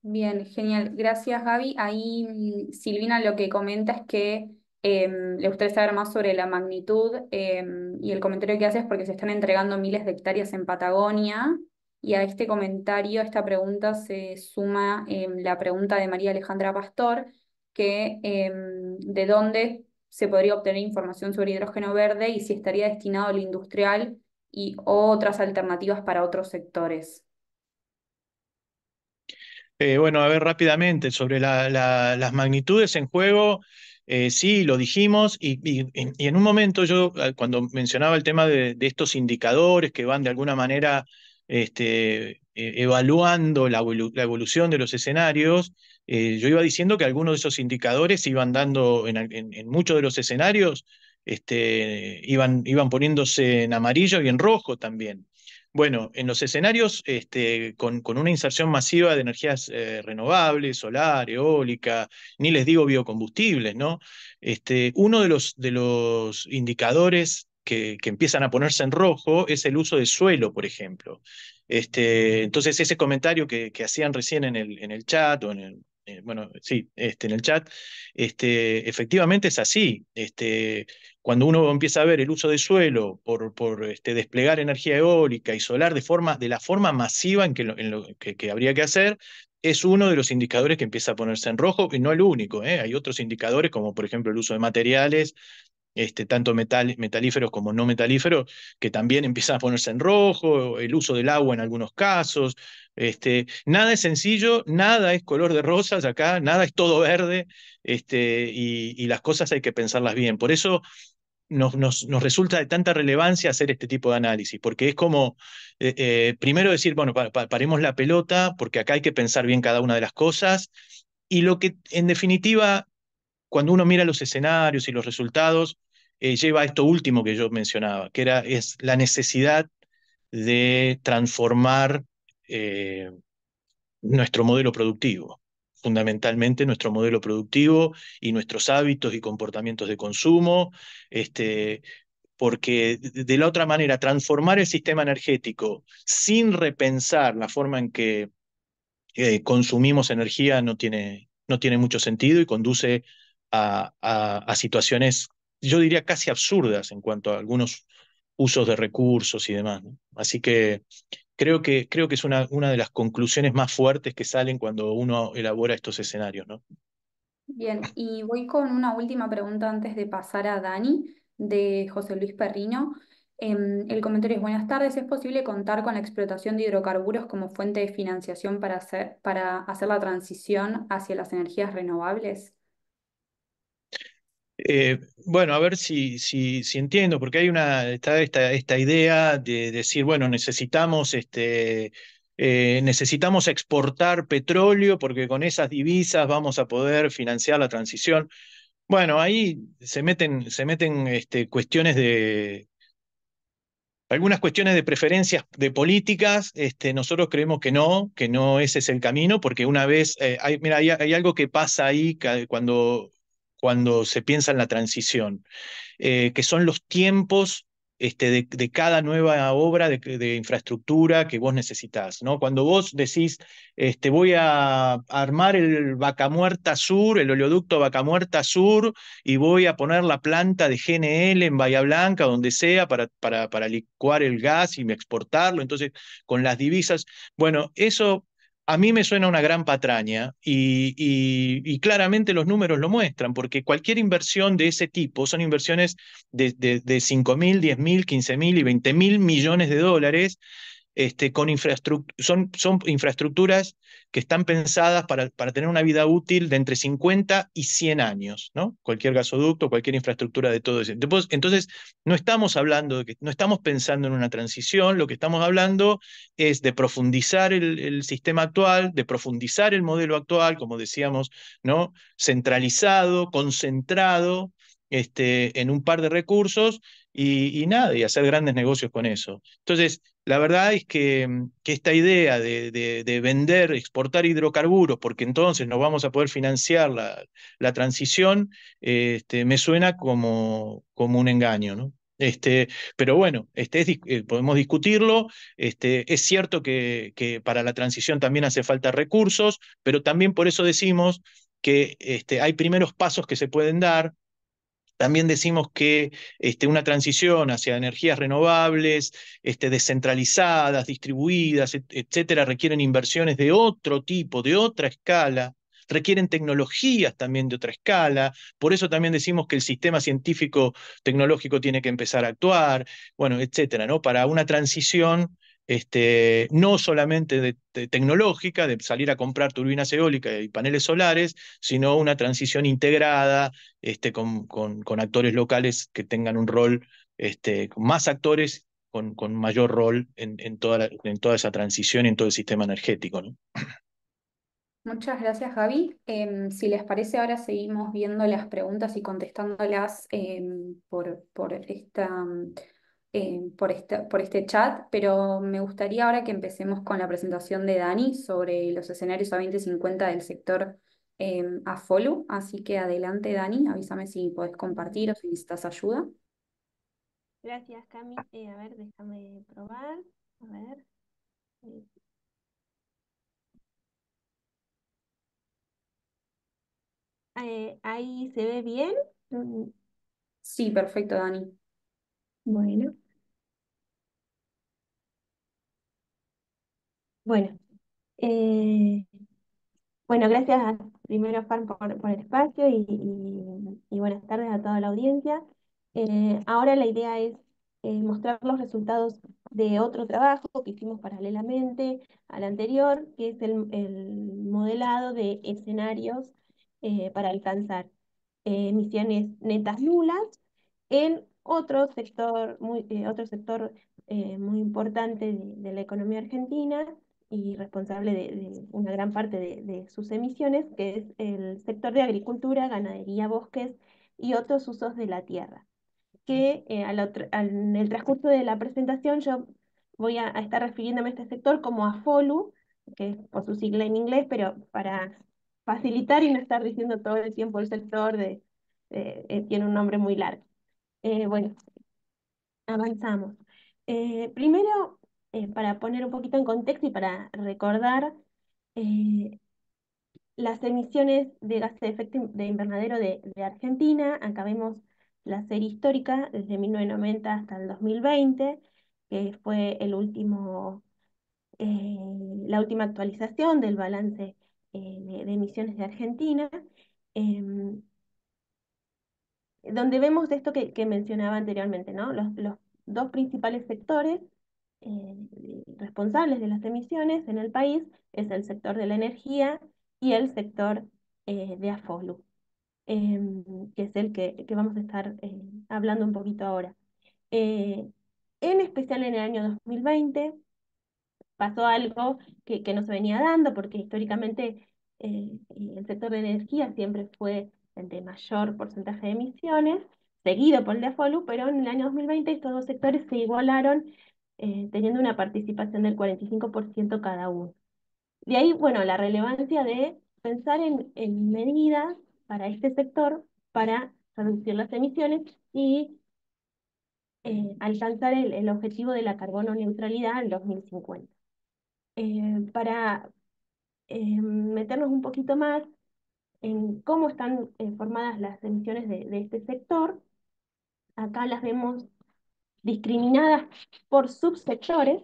Bien, genial. Gracias, Gaby. Ahí mm, Silvina lo que comenta es que em, le gustaría saber más sobre la magnitud em, y el comentario que hace es porque se están entregando miles de hectáreas en Patagonia. Y a este comentario, a esta pregunta se suma em, la pregunta de María Alejandra Pastor, que de dónde se podría obtener información sobre hidrógeno verde y si estaría destinado al industrial y otras alternativas para otros sectores. Eh, bueno, a ver rápidamente sobre las magnitudes en juego. Eh, sí, lo dijimos, y, en un momento yo, ah, cuando mencionaba el tema de, estos indicadores que van de alguna manera este, eh, evaluando la, evolución de los escenarios, eh, yo iba diciendo que algunos de esos indicadores iban dando en, muchos de los escenarios, este, iban, iban, poniéndose en amarillo y en rojo también. Bueno, en los escenarios este, con, una inserción masiva de energías eh, renovables, solar, eólica, ni les digo biocombustibles, ¿no? Este, uno de los, de los indicadores que, que empiezan a ponerse en rojo es el uso de suelo, por ejemplo. Este, entonces, ese comentario que, hacían recién en el, en el chat o en el, eh, bueno, sí, este, en el chat, este, efectivamente es así. Este, cuando uno empieza a ver el uso de suelo por, por desplegar energía eólica y solar de, forma, de la forma masiva en que, en lo que, habría que hacer, es uno de los indicadores que empieza a ponerse en rojo, y no el único. ¿eh? Hay otros indicadores, como por ejemplo el uso de materiales este, tanto metales, metalíferos como no metalíferos, que también empiezan a ponerse en rojo, el uso del agua en algunos casos. Este, nada es sencillo, nada es color de rosas acá, nada es todo verde, este, y, las cosas hay que pensarlas bien. Por eso nos, nos, resulta de tanta relevancia hacer este tipo de análisis, porque es como, eh, eh, primero decir, bueno, paremos la pelota, porque acá hay que pensar bien cada una de las cosas, y lo que en definitiva cuando uno mira los escenarios y los resultados, eh, lleva a esto último que yo mencionaba, que era es la necesidad de transformar eh, nuestro modelo productivo, fundamentalmente nuestro modelo productivo y nuestros hábitos y comportamientos de consumo, este, porque de la otra manera, transformar el sistema energético sin repensar la forma en que eh, consumimos energía no tiene, no tiene mucho sentido y conduce a, situaciones, yo diría, casi absurdas en cuanto a algunos usos de recursos y demás. Así que creo que, creo que es una, de las conclusiones más fuertes que salen cuando uno elabora estos escenarios. ¿no? Bien, y voy con una última pregunta antes de pasar a Dani, de José Luis Perrino. Em, el comentario es, buenas tardes, ¿es posible contar con la explotación de hidrocarburos como fuente de financiación para para hacer la transición hacia las energías renovables? Eh, bueno, a ver si, si, si, entiendo, porque hay una, está esta, esta idea de decir, bueno, necesitamos este, eh, necesitamos exportar petróleo porque con esas divisas vamos a poder financiar la transición. Bueno, ahí se meten, se meten este, cuestiones de algunas cuestiones de preferencias de políticas. Este, nosotros creemos que no, que no ese es el camino, porque una vez eh, mira, hay, algo que pasa ahí cuando cuando se piensa en la transición, eh, que son los tiempos este, de, cada nueva obra de, infraestructura que vos necesitás. ¿no? Cuando vos decís, este, voy a armar el Muerta Sur, el oleoducto Muerta Sur, y voy a poner la planta de GNL en Bahía Blanca, donde sea, para, para, para licuar el gas y exportarlo, entonces con las divisas. Bueno, eso a mí me suena una gran patraña y, claramente los números lo muestran, porque cualquier inversión de ese tipo son inversiones de, de, de 5 mil, 10 mil, 15 mil y 20 mil millones de dólares este, con son, infraestructuras que están pensadas para, tener una vida útil de entre 50 y 100 años, ¿no? Cualquier gasoducto, cualquier infraestructura de todo eso. Entonces, no estamos hablando de que, no estamos pensando en una transición, lo que estamos hablando es de profundizar el, sistema actual, de profundizar el modelo actual, como decíamos, ¿no? Centralizado, concentrado, este, en un par de recursos y, y, nada, y hacer grandes negocios con eso. Entonces, la verdad es que, esta idea de, vender, exportar hidrocarburos, porque entonces no vamos a poder financiar la, transición, este, me suena como, un engaño, ¿no? Este, pero bueno, este, eh, podemos discutirlo. es cierto que, para la transición también hace falta recursos, pero también por eso decimos que hay primeros pasos que se pueden dar también decimos que este, una transición hacia energías renovables, este, descentralizadas, distribuidas, etcétera, requieren inversiones de otro tipo, de otra escala, requieren tecnologías también de otra escala. Por eso también decimos que el sistema científico tecnológico tiene que empezar a actuar, bueno, etcétera, ¿no? Para una transición este, no solamente de, tecnológica, de salir a comprar turbinas eólicas y paneles solares, sino una transición integrada este, con, actores locales que tengan un rol, este, más actores con, mayor rol en, toda esa transición en todo el sistema energético. Muchas gracias, Gaby. Em, si les parece, ahora seguimos viendo las preguntas y contestándolas em, por esta eh, por, por este chat, pero me gustaría ahora que empecemos con la presentación de Dani sobre los escenarios a 2050 del sector eh, AFOLU. Así que adelante, Dani, avísame si podés compartir o si necesitas ayuda. Gracias, Cami. Eh, a ver, déjame probar. A ver. ahí se ve bien. Sí, perfecto, Dani. Bueno, bueno. Eh, bueno, gracias a- primero, Fan, por, por el espacio y, buenas tardes a toda la audiencia. Eh, ahora la idea es eh, mostrar los resultados de otro trabajo que hicimos paralelamente al anterior, que es el, modelado de escenarios para alcanzar emisiones netas nulas en otro sector muy, eh, otro sector, eh, muy importante de, la economía argentina y responsable de, una gran parte de, sus emisiones, que es el sector de agricultura, ganadería, bosques y otros usos de la tierra. Que en eh, el transcurso de la presentación yo voy a, estar refiriéndome a este sector como a FOLU, que es por su sigla en inglés, pero para facilitar y no estar diciendo todo el tiempo el sector, de, tiene un nombre muy largo. Eh, bueno, avanzamos. Eh, primero, eh, para poner un poquito en contexto y para recordar, las emisiones de gases de efecto de invernadero de, Argentina, acabemos la serie histórica desde 1990 hasta el 2020, que fue el último, la última actualización del balance de, emisiones de Argentina. Em, donde vemos esto que, mencionaba anteriormente, ¿no? Los, dos principales sectores eh, responsables de las emisiones en el país es el sector de la energía y el sector eh, de AFOLU, em, que es el que, vamos a estar eh, hablando un poquito ahora. en especial en el año 2020 pasó algo que, que no se venía dando porque históricamente el sector de energía siempre fue de mayor porcentaje de emisiones, seguido por el de FOLU, pero en el año 2020 estos dos sectores se igualaron eh, teniendo una participación del 45% cada uno. De ahí, bueno, la relevancia de pensar en, medidas para este sector para reducir las emisiones y eh, alcanzar el, objetivo de la carbono neutralidad en 2050. Eh, para meternos un poquito más en cómo están eh, formadas las emisiones de, este sector. Acá las vemos discriminadas por subsectores.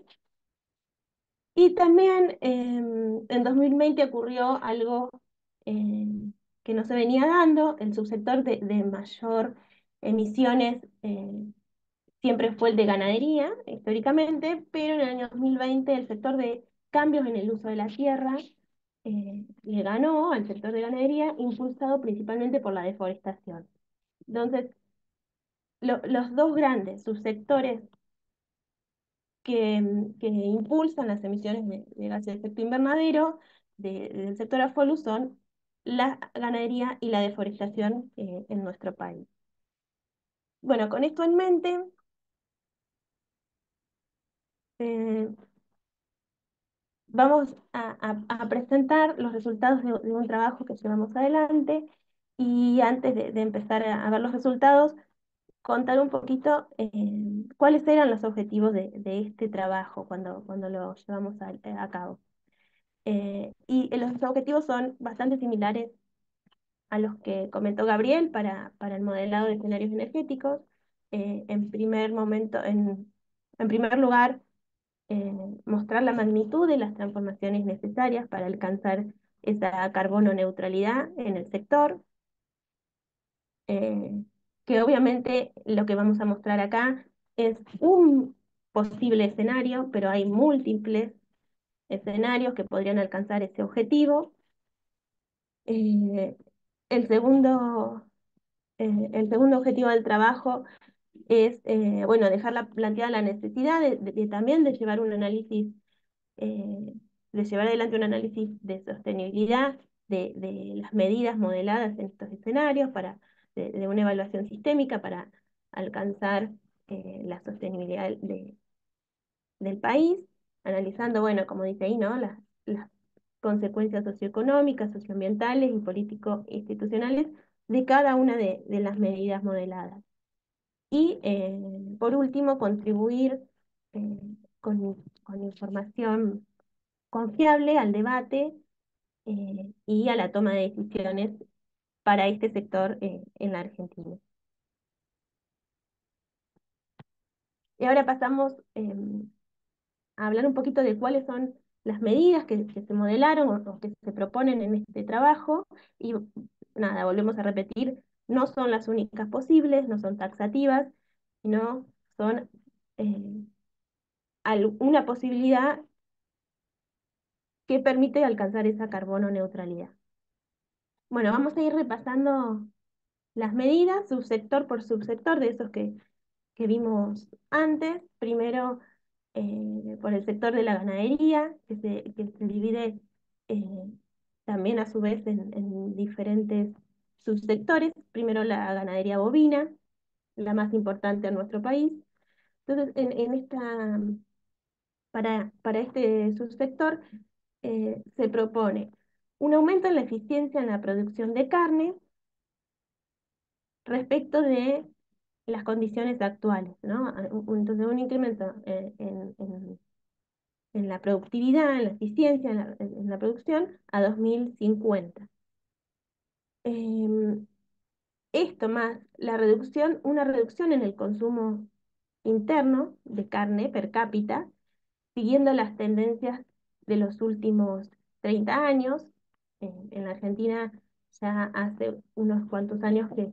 Y también em, en 2020 ocurrió algo em, que no se venía dando, el subsector de mayor emisiones em, siempre fue el de ganadería, históricamente, pero en el año 2020 el sector de cambios en el uso de la tierra eh, le ganó al sector de ganadería, impulsado principalmente por la deforestación. Entonces, los dos grandes subsectores que, que impulsan las emisiones de, gases de efecto invernadero del sector afolu son la ganadería y la deforestación eh, en nuestro país. Bueno, con esto en mente, eh, vamos a, presentar los resultados de, un trabajo que llevamos adelante y antes de, empezar a, ver los resultados, contar un poquito eh, cuáles eran los objetivos de, este trabajo cuando, cuando lo llevamos a, eh, cabo. Eh, y los objetivos son bastante similares a los que comentó Gabriel para, para el modelado de escenarios energéticos. en primer momento, en, en primer lugar, eh, mostrar la magnitud de las transformaciones necesarias para alcanzar esa carbono neutralidad en el sector, eh, que obviamente lo que vamos a mostrar acá es un posible escenario, pero hay múltiples escenarios que podrían alcanzar ese objetivo. Eh, el, segundo, el segundo objetivo del trabajo es, eh, bueno, dejar planteada la necesidad de, también de llevar un análisis, eh, de llevar adelante un análisis de sostenibilidad de, las medidas modeladas en estos escenarios, para, de, una evaluación sistémica para alcanzar eh, la sostenibilidad del país, analizando, bueno, como dice ahí, ¿no? Las, las consecuencias socioeconómicas, socioambientales y político-institucionales de cada una de las medidas modeladas. Y eh, por último, contribuir eh, con, información confiable al debate eh, y a la toma de decisiones para este sector en la Argentina. Y ahora pasamos em, a hablar un poquito de cuáles son las medidas que, se modelaron o que se proponen en este trabajo y nada, volvemos a repetir no son las únicas posibles, no son taxativas, sino son eh, una posibilidad que permite alcanzar esa carbono neutralidad. Bueno, vamos a ir repasando las medidas subsector por subsector de esos que, que vimos antes. Primero, eh, por el sector de la ganadería, que se, divide eh, también a su vez en, en diferentes subsectores, primero la ganadería bovina, la más importante en nuestro país. Entonces, en, esta, para, para este subsector eh, se propone un aumento en la eficiencia en la producción de carne respecto de las condiciones actuales, ¿no? Entonces, un incremento en, en, en la productividad, en la eficiencia, en la, en la producción a 2050. Em, esto más la reducción, una reducción en el consumo interno de carne per cápita, siguiendo las tendencias de los últimos 30 años. Eh, en la Argentina ya hace unos cuantos años que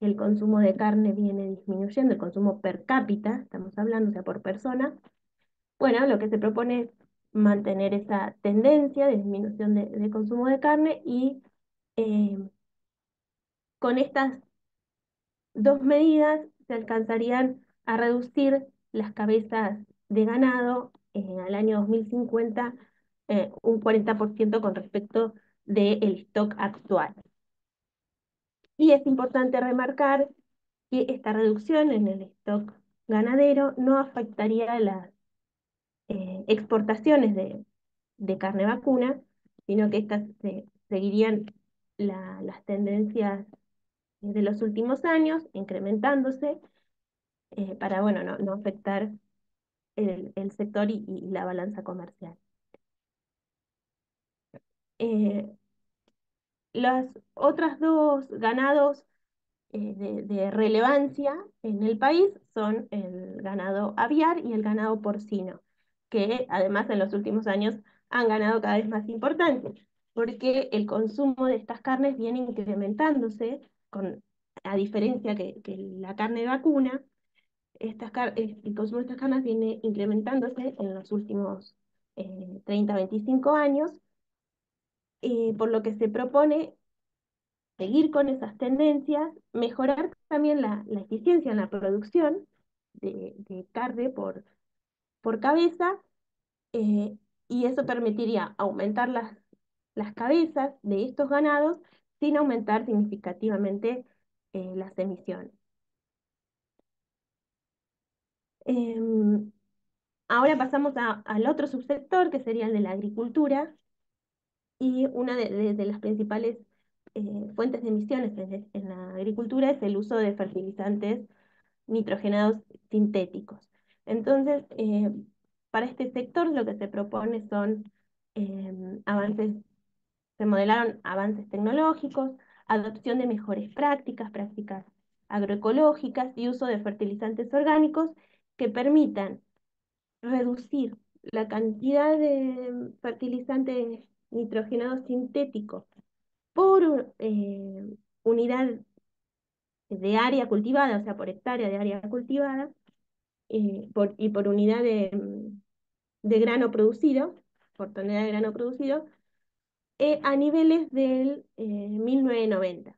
el consumo de carne viene disminuyendo, el consumo per cápita, estamos hablando, o sea, por persona. Bueno, lo que se propone es mantener esa tendencia de disminución de, consumo de carne y em, con estas dos medidas se alcanzarían a reducir las cabezas de ganado en eh, el año 2050 eh, un 40% con respecto del stock actual. Y es importante remarcar que esta reducción en el stock ganadero no afectaría las eh, exportaciones de, carne vacuna, sino que estas seguirían las tendencias de los últimos años, incrementándose, eh, para bueno, no, afectar el, sector y, la balanza comercial. Eh, las otras dos ganados eh, de, de, relevancia en el país son el ganado aviar y el ganado porcino, que además en los últimos años han ganado cada vez más importante, porque el consumo de estas carnes viene incrementándose con, a diferencia que, la carne de vacuna, estas eh, el consumo de estas carnes viene incrementándose en los últimos 30, eh, 25 años, eh, por lo que se propone seguir con esas tendencias, mejorar también la, eficiencia en la producción de, carne por, cabeza, y eso permitiría aumentar las, las cabezas de estos ganados sin aumentar significativamente eh, las emisiones. Em, ahora pasamos al otro subsector, que sería el de la agricultura, y una de, las principales eh, fuentes de emisiones en, en, la agricultura es el uso de fertilizantes nitrogenados sintéticos. Entonces, eh, para este sector lo que se propone son em, avances se modelaron avances tecnológicos, adopción de mejores prácticas, prácticas agroecológicas y uso de fertilizantes orgánicos que permitan reducir la cantidad de fertilizantes nitrogenados sintéticos por eh, unidad de área cultivada, o sea, por hectárea de área cultivada, eh, y por unidad de grano producido, por tonelada de grano producido, eh, a niveles del 1990. Eh,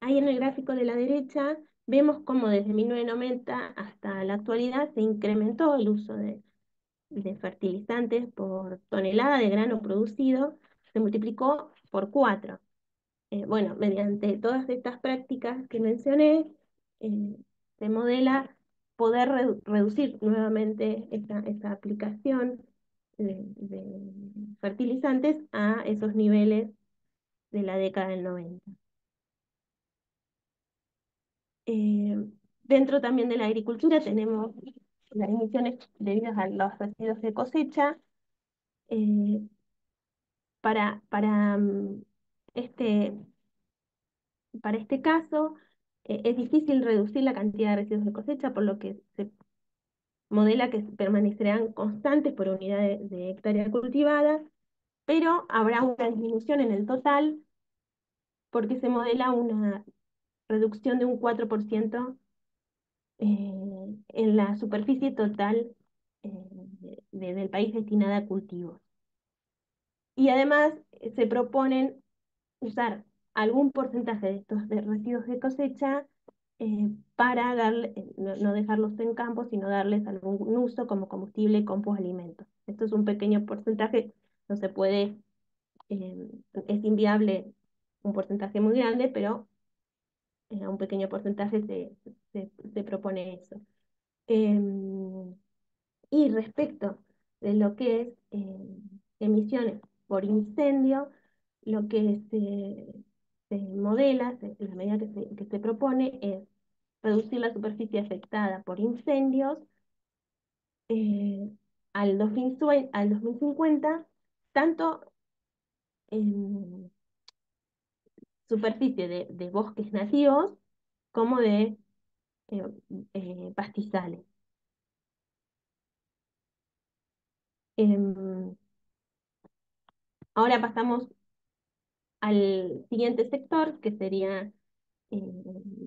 Ahí en el gráfico de la derecha vemos cómo desde 1990 hasta la actualidad se incrementó el uso de, fertilizantes por tonelada de grano producido, se multiplicó por cuatro. Eh, bueno, mediante todas estas prácticas que mencioné, se modela poder reducir nuevamente esta aplicación de, fertilizantes a esos niveles de la década del 90. Eh, dentro también de la agricultura tenemos las emisiones debidas a los residuos de cosecha. Eh, para, para, mm, este, para este caso, eh, es difícil reducir la cantidad de residuos de cosecha, por lo que se modela que permanecerán constantes por unidades de, hectárea cultivada, pero habrá una disminución en el total porque se modela una reducción de un 4% eh, en la superficie total eh, del país destinada a cultivos. Y además eh, se proponen usar algún porcentaje de estos residuos de cosecha eh, para darle, eh, no, dejarlos en campo, sino darles algún uso como combustible, compost, alimentos. Esto es un pequeño porcentaje, no se puede, em, es inviable un porcentaje muy grande, pero eh, un pequeño porcentaje se, propone eso. Em, y respecto de lo que es em, emisiones por incendio, lo que se se modela, la medida que se, que se propone es reducir la superficie afectada por incendios eh, al, 2050, tanto en superficie de, bosques nativos como de eh, eh, pastizales. Em, ahora pasamos al siguiente sector, que sería eh,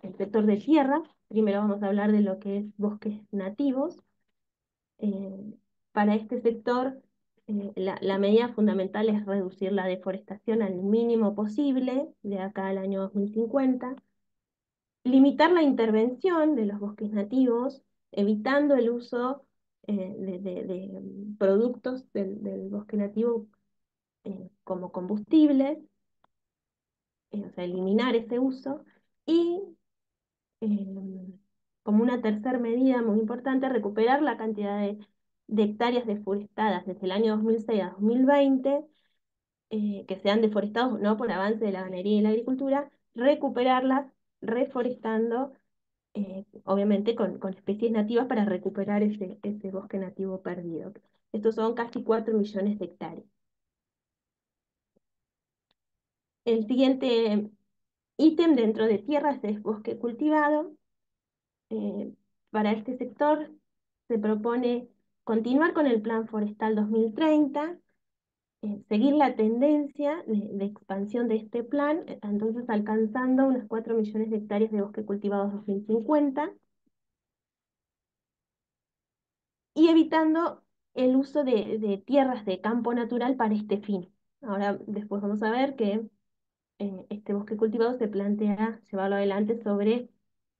el sector de tierra. Primero vamos a hablar de lo que es bosques nativos. Eh, para este sector, eh, la, medida fundamental es reducir la deforestación al mínimo posible de acá al año 2050, limitar la intervención de los bosques nativos, evitando el uso de, productos del, del bosque nativo eh, como combustible, eh, o sea, eliminar ese uso, y em, como una tercera medida muy importante, recuperar la cantidad de, hectáreas deforestadas desde el año 2006 a 2020, eh, que han deforestados no por avance de la ganadería y la agricultura, recuperarlas reforestando, eh, obviamente con, especies nativas para recuperar ese, ese bosque nativo perdido. Estos son casi 4 millones de hectáreas. El siguiente ítem dentro de tierras es bosque cultivado. Eh, para este sector se propone continuar con el Plan Forestal 2030, eh, seguir la tendencia de, expansión de este plan, eh, entonces alcanzando unos 4 millones de hectáreas de bosque cultivados 2050, y evitando el uso de, de tierras de campo natural para este fin. Ahora después vamos a ver que eh, este bosque cultivado se plantea llevarlo adelante sobre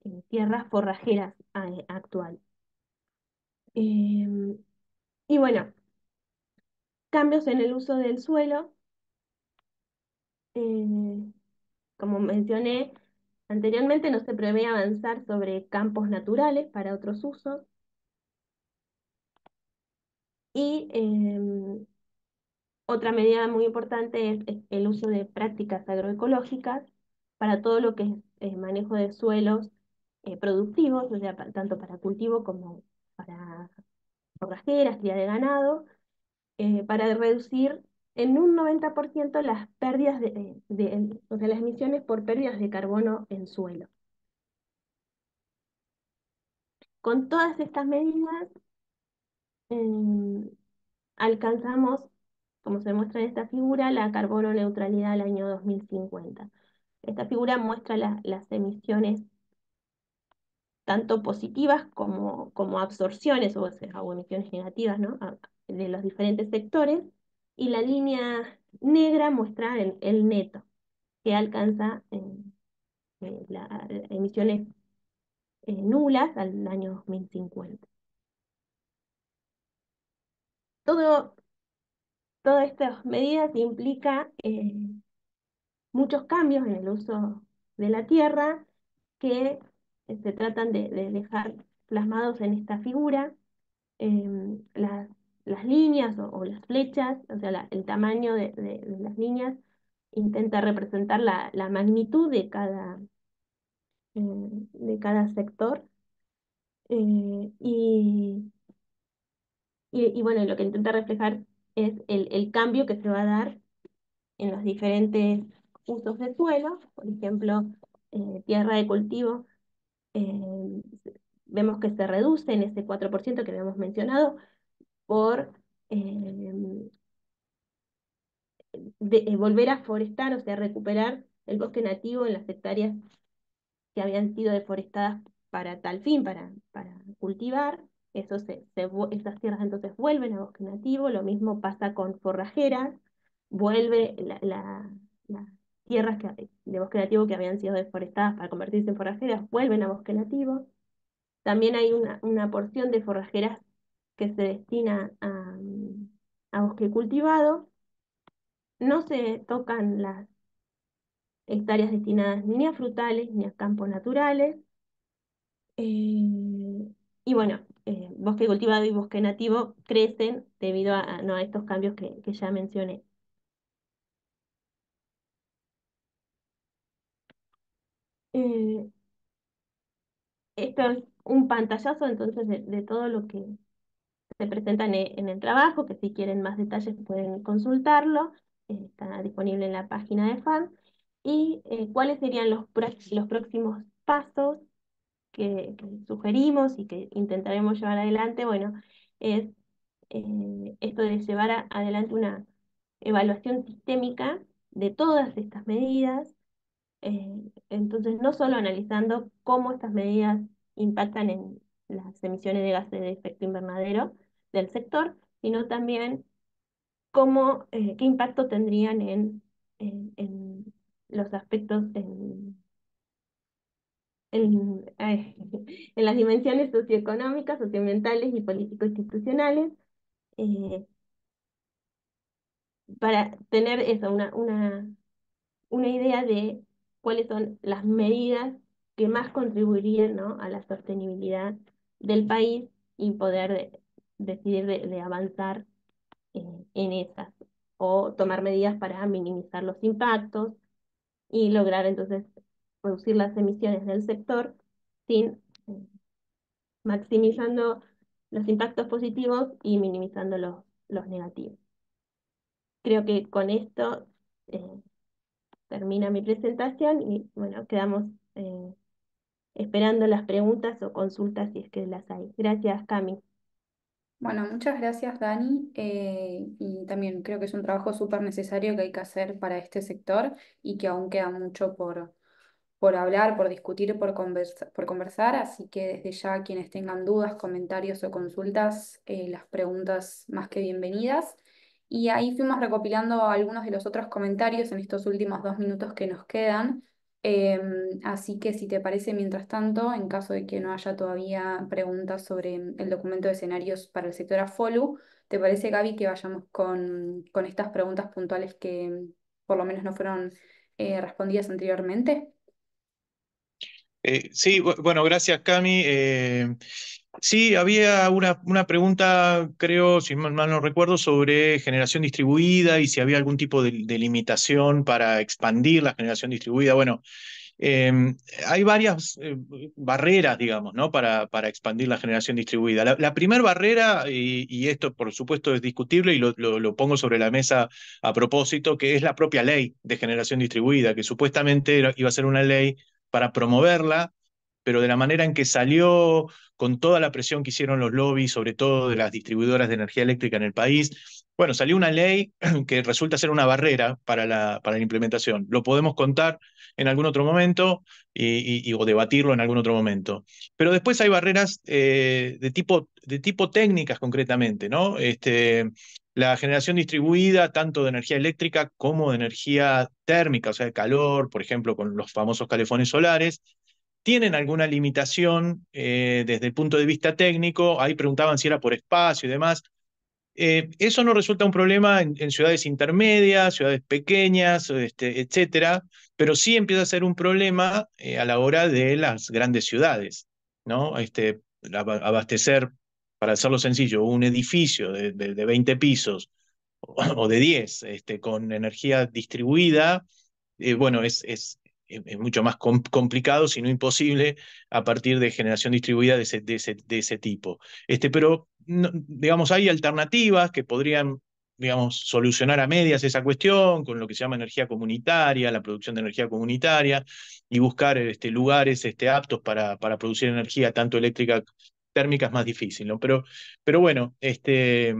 eh, tierras forrajeras actuales. Em, y bueno, cambios en el uso del suelo. Eh, como mencioné, Anteriormente no se prevé avanzar sobre campos naturales para otros usos. Y em, otra medida muy importante es, el uso de prácticas agroecológicas para todo lo que es manejo de suelos eh, productivos, o sea, tanto para cultivo como para forrajeras, cría de ganado, eh, para reducir en un 90% las pérdidas de, eh, las emisiones por pérdidas de carbono en suelo. Con todas estas medidas em, alcanzamos como se muestra en esta figura, la carbono neutralidad al año 2050. Esta figura muestra las emisiones tanto positivas como, como absorciones o, emisiones negativas ¿no? de los diferentes sectores y la línea negra muestra el, neto que alcanza eh, emisiones eh, nulas al año 2050. Todo todas estas medidas implica eh, muchos cambios en el uso de la tierra que se este, tratan de, dejar plasmados en esta figura. Em, las, líneas o, las flechas, o sea, el tamaño de, las líneas intenta representar la, magnitud de cada, em, de cada sector. Eh, y, y, bueno, lo que intenta reflejar es el, cambio que se va a dar en los diferentes usos de suelo, por ejemplo, eh, tierra de cultivo, eh, vemos que se reduce en ese 4% que habíamos mencionado por eh, volver a forestar, o sea, recuperar el bosque nativo en las hectáreas que habían sido deforestadas para tal fin, para, para cultivar. Eso esas tierras entonces vuelven a bosque nativo, lo mismo pasa con forrajeras, vuelve las tierras que, de bosque nativo que habían sido deforestadas para convertirse en forrajeras, vuelven a bosque nativo. También hay una, porción de forrajeras que se destina a, bosque cultivado. No se tocan las hectáreas destinadas ni a frutales ni a campos naturales. Eh, y bueno, bosque eh, cultivado y bosque nativo crecen debido a, no, a estos cambios que, ya mencioné. Eh, esto es un pantallazo entonces de, todo lo que se presenta e, en, el trabajo, que si quieren más detalles pueden consultarlo, eh, está disponible en la página de FAN y cuáles serían los, los próximos pasos que, sugerimos y que intentaremos llevar adelante, bueno, es eh, esto de llevar adelante una evaluación sistémica de todas estas medidas, eh, entonces no solo analizando cómo estas medidas impactan en las emisiones de gases de efecto invernadero del sector, sino también cómo, eh, qué impacto tendrían en, en, en los aspectos en, en, en las dimensiones socioeconómicas, socioambientales y político-institucionales, eh, para tener eso, una, una, una idea de cuáles son las medidas que más contribuirían ¿no? a la sostenibilidad del país y poder decidir de, avanzar en, en esas o tomar medidas para minimizar los impactos y lograr entonces reducir las emisiones del sector sin eh, maximizando los impactos positivos y minimizando los, los negativos. Creo que con esto eh, termina mi presentación y bueno, quedamos eh, esperando las preguntas o consultas si es que las hay. Gracias, Cami. Bueno, muchas gracias, Dani. y también creo que es un trabajo súper necesario que hay que hacer para este sector y que aún queda mucho por, por hablar, por discutir, por, conversar. Así que desde ya quienes tengan dudas, comentarios o consultas, eh, las preguntas más que bienvenidas. Y ahí fuimos recopilando algunos de los otros comentarios en estos últimos dos minutos que nos quedan. Em, así que si te parece, mientras tanto, en caso de que no haya todavía preguntas sobre el documento de escenarios para el sector AFOLU, ¿te parece, Gaby, que vayamos con, estas preguntas puntuales que por lo menos no fueron eh, respondidas anteriormente? Eh, sí, bueno, gracias Cami. Eh, sí, había una, una, pregunta, creo, si mal no recuerdo, sobre generación distribuida y si había algún tipo de, limitación para expandir la generación distribuida. Bueno, em, hay varias eh, barreras, digamos, ¿no? para, para expandir la generación distribuida. La, primera barrera, y, esto por supuesto es discutible y lo, lo, pongo sobre la mesa a propósito, que es la propia ley de generación distribuida, que supuestamente iba a ser una ley para promoverla, pero de la manera en que salió, con toda la presión que hicieron los lobbies, sobre todo de las distribuidoras de energía eléctrica en el país, bueno, salió una ley que resulta ser una barrera para la, para la implementación. Lo podemos contar en algún otro momento y, o debatirlo en algún otro momento. Pero después hay barreras eh, de, tipo, de tipo técnicas concretamente, ¿no? Este, la generación distribuida, tanto de energía eléctrica como de energía térmica, o sea, de calor, por ejemplo, con los famosos calefones solares, tienen alguna limitación eh, desde el punto de vista técnico. Ahí preguntaban si era por espacio y demás. Eh, eso no resulta un problema en, ciudades intermedias, ciudades pequeñas, este, etcétera, pero sí empieza a ser un problema eh, a la hora de las grandes ciudades, ¿no? Este, abastecer para hacerlo sencillo, un edificio de, de, 20 pisos o de 10 este, con energía distribuida, eh, bueno, es, es, mucho más complicado, si no imposible, a partir de generación distribuida de ese, de tipo. Este, pero, digamos, hay alternativas que podrían digamos, solucionar a medias esa cuestión con lo que se llama energía comunitaria, la producción de energía comunitaria y buscar este, lugares este, aptos para, para producir energía tanto eléctrica térmica es más difícil, ¿no? Pero, pero bueno, este,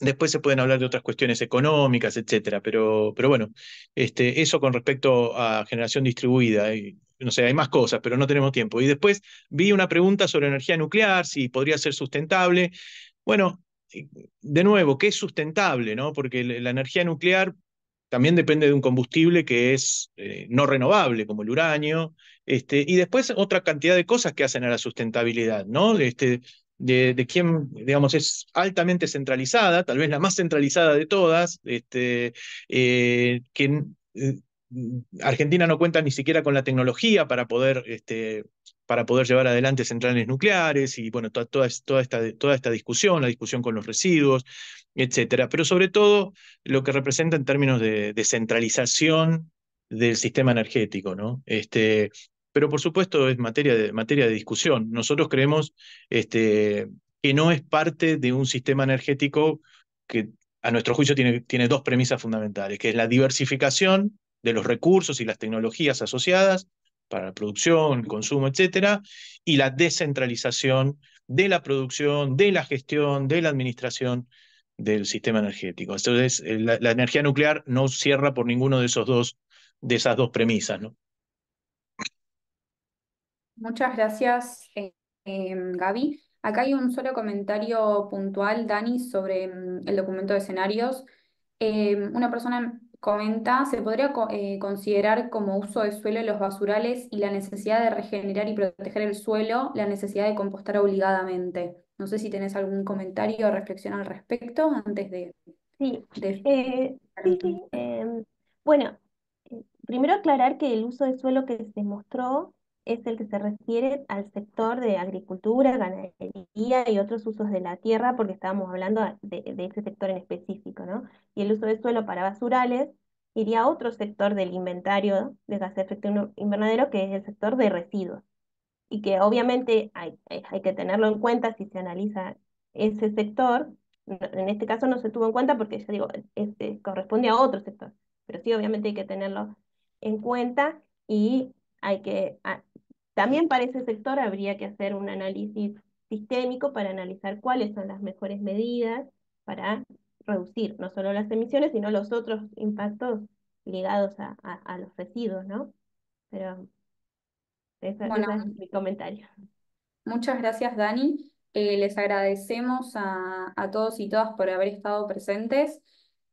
después se pueden hablar de otras cuestiones económicas, etcétera, pero, pero bueno, este, eso con respecto a generación distribuida. no sé, hay más cosas, pero no tenemos tiempo. Y después vi una pregunta sobre energía nuclear, si podría ser sustentable. Bueno, de nuevo, ¿qué es sustentable? ¿no? Porque la energía nuclear también depende de un combustible que es eh, no renovable, como el uranio, este, y después otra cantidad de cosas que hacen a la sustentabilidad, ¿no? Este, de, quien, digamos, es altamente centralizada, tal vez la más centralizada de todas, este, eh, que eh, Argentina no cuenta ni siquiera con la tecnología para poder este, para poder llevar adelante centrales nucleares y bueno, toda, toda, esta, toda esta discusión, la discusión con los residuos, etcétera. Pero sobre todo lo que representa en términos de, descentralización centralización del sistema energético, ¿no? Este, pero por supuesto es materia de, materia de discusión. Nosotros creemos este, que no es parte de un sistema energético que a nuestro juicio tiene, tiene dos premisas fundamentales, que es la diversificación de los recursos y las tecnologías asociadas para la producción, el consumo, etcétera, y la descentralización de la producción, de la gestión, de la administración del sistema energético. Entonces, eh, la, energía nuclear no cierra por ninguno de esos dos, de esas dos premisas, ¿no? Muchas gracias, eh, em, Gaby. Acá hay un solo comentario puntual, Dani, sobre mm, el documento de escenarios. Em, una persona Comenta, ¿se podría eh, considerar como uso de suelo los basurales y la necesidad de regenerar y proteger el suelo, la necesidad de compostar obligadamente? No sé si tenés algún comentario o reflexión al respecto antes de... Sí, eh, em, bueno, eh, primero aclarar que el uso de suelo que se mostró es el que se refiere al sector de agricultura, ganadería y otros usos de la tierra, porque estábamos hablando de, ese sector en específico, ¿no? Y el uso de suelo para basurales iría a otro sector del inventario de gases de efecto invernadero, que es el sector de residuos. Y que obviamente hay, hay que tenerlo en cuenta si se analiza ese sector. En este caso no se tuvo en cuenta porque, ya digo, este corresponde a otro sector. Pero sí, obviamente hay que tenerlo en cuenta y hay que también para ese sector habría que hacer un análisis sistémico para analizar cuáles son las mejores medidas para reducir no solo las emisiones, sino los otros impactos ligados a, a, los residuos, ¿no? Pero ese es mi comentario. Muchas gracias, Dani. Eh, les agradecemos a, todos y todas por haber estado presentes.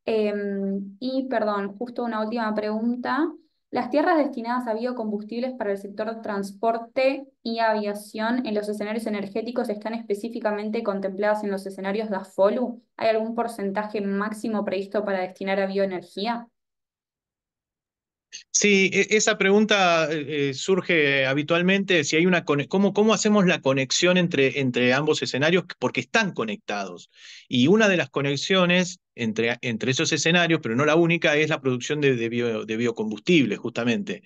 Em, y perdón, justo una última pregunta. Las tierras destinadas a biocombustibles para el sector transporte y aviación en los escenarios energéticos están específicamente contempladas en los escenarios de AFOLU? ¿Hay algún porcentaje máximo previsto para destinar a bioenergía? Sí, e, esa pregunta eh, eh, surge habitualmente, si hay una ¿cómo, cómo hacemos la conexión entre, entre ambos escenarios, porque están conectados. Y una de las conexiones entre, entre esos escenarios, pero no la única, es la producción de, biocombustibles, justamente.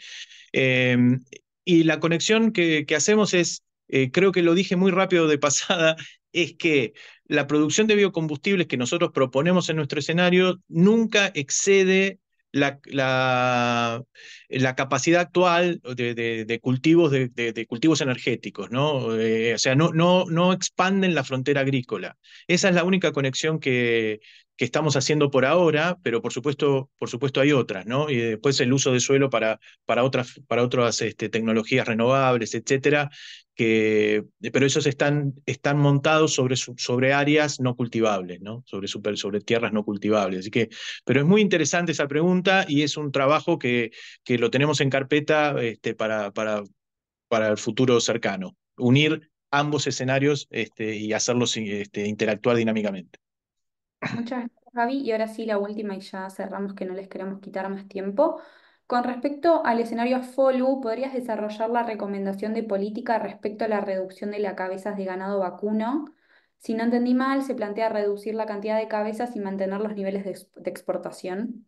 Em, y la conexión que, hacemos es, eh, creo que lo dije muy rápido de pasada, es que la producción de biocombustibles que nosotros proponemos en nuestro escenario nunca excede la, la, capacidad actual de, cultivos, de, cultivos energéticos, ¿no? Eh, o sea, no, no, no expanden la frontera agrícola. Esa es la única conexión que, que estamos haciendo por ahora, pero por supuesto, por supuesto hay otras, ¿no? Y después el uso de suelo para, para otras, para otras este, tecnologías renovables, etcétera, pero esos están, están montados sobre, sobre áreas no cultivables, ¿no? Sobre, sobre tierras no cultivables. Así que, pero es muy interesante esa pregunta y es un trabajo que, que lo tenemos en carpeta este, para, para, para el futuro cercano. Unir ambos escenarios este, y hacerlos este, interactuar dinámicamente. Muchas gracias, Javi. Y ahora sí, la última y ya cerramos que no les queremos quitar más tiempo. Con respecto al escenario FOLU, ¿podrías desarrollar la recomendación de política respecto a la reducción de las cabezas de ganado vacuno? Si no entendí mal, se plantea reducir la cantidad de cabezas y mantener los niveles de, exportación.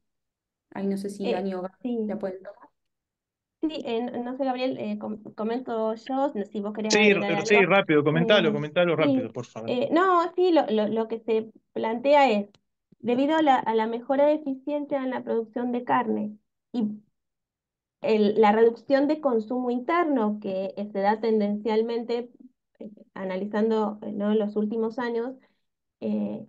Ahí no sé si eh, o la pueden tomar. Sí, eh, no sé, Gabriel, eh, comento yo, si vos querés. Sí, sí rápido, comentalo, comentalo rápido, por favor. no, sí, lo, que se plantea es, debido a la, a la mejora de eficiencia en la producción de carne y la reducción de consumo interno que se da tendencialmente, eh, analizando eh, ¿no? los últimos años, eh,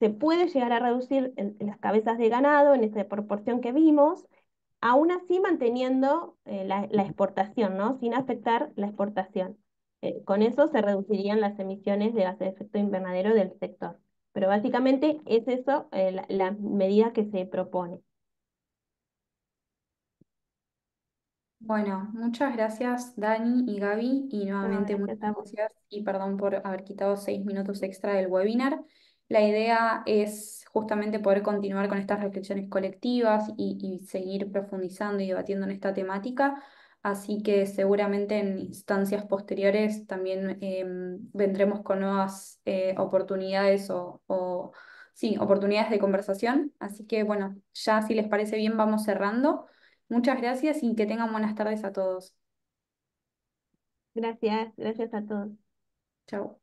se puede llegar a reducir las cabezas de ganado en esa proporción que vimos, aún así manteniendo la, exportación, ¿no? sin afectar la exportación. con eso se reducirían las emisiones de gases de efecto invernadero del sector. Pero básicamente es eso la medida que se propone. Bueno, muchas gracias Dani y Gaby y nuevamente muchas gracias y perdón por haber quitado seis minutos extra del webinar. La idea es justamente poder continuar con estas reflexiones colectivas y, seguir profundizando y debatiendo en esta temática, así que seguramente en instancias posteriores también em, vendremos con nuevas eh, oportunidades o, o sí, oportunidades de conversación, así que bueno, ya si les parece bien vamos cerrando. Muchas gracias y que tengan buenas tardes a todos. Gracias, gracias a todos. Chao.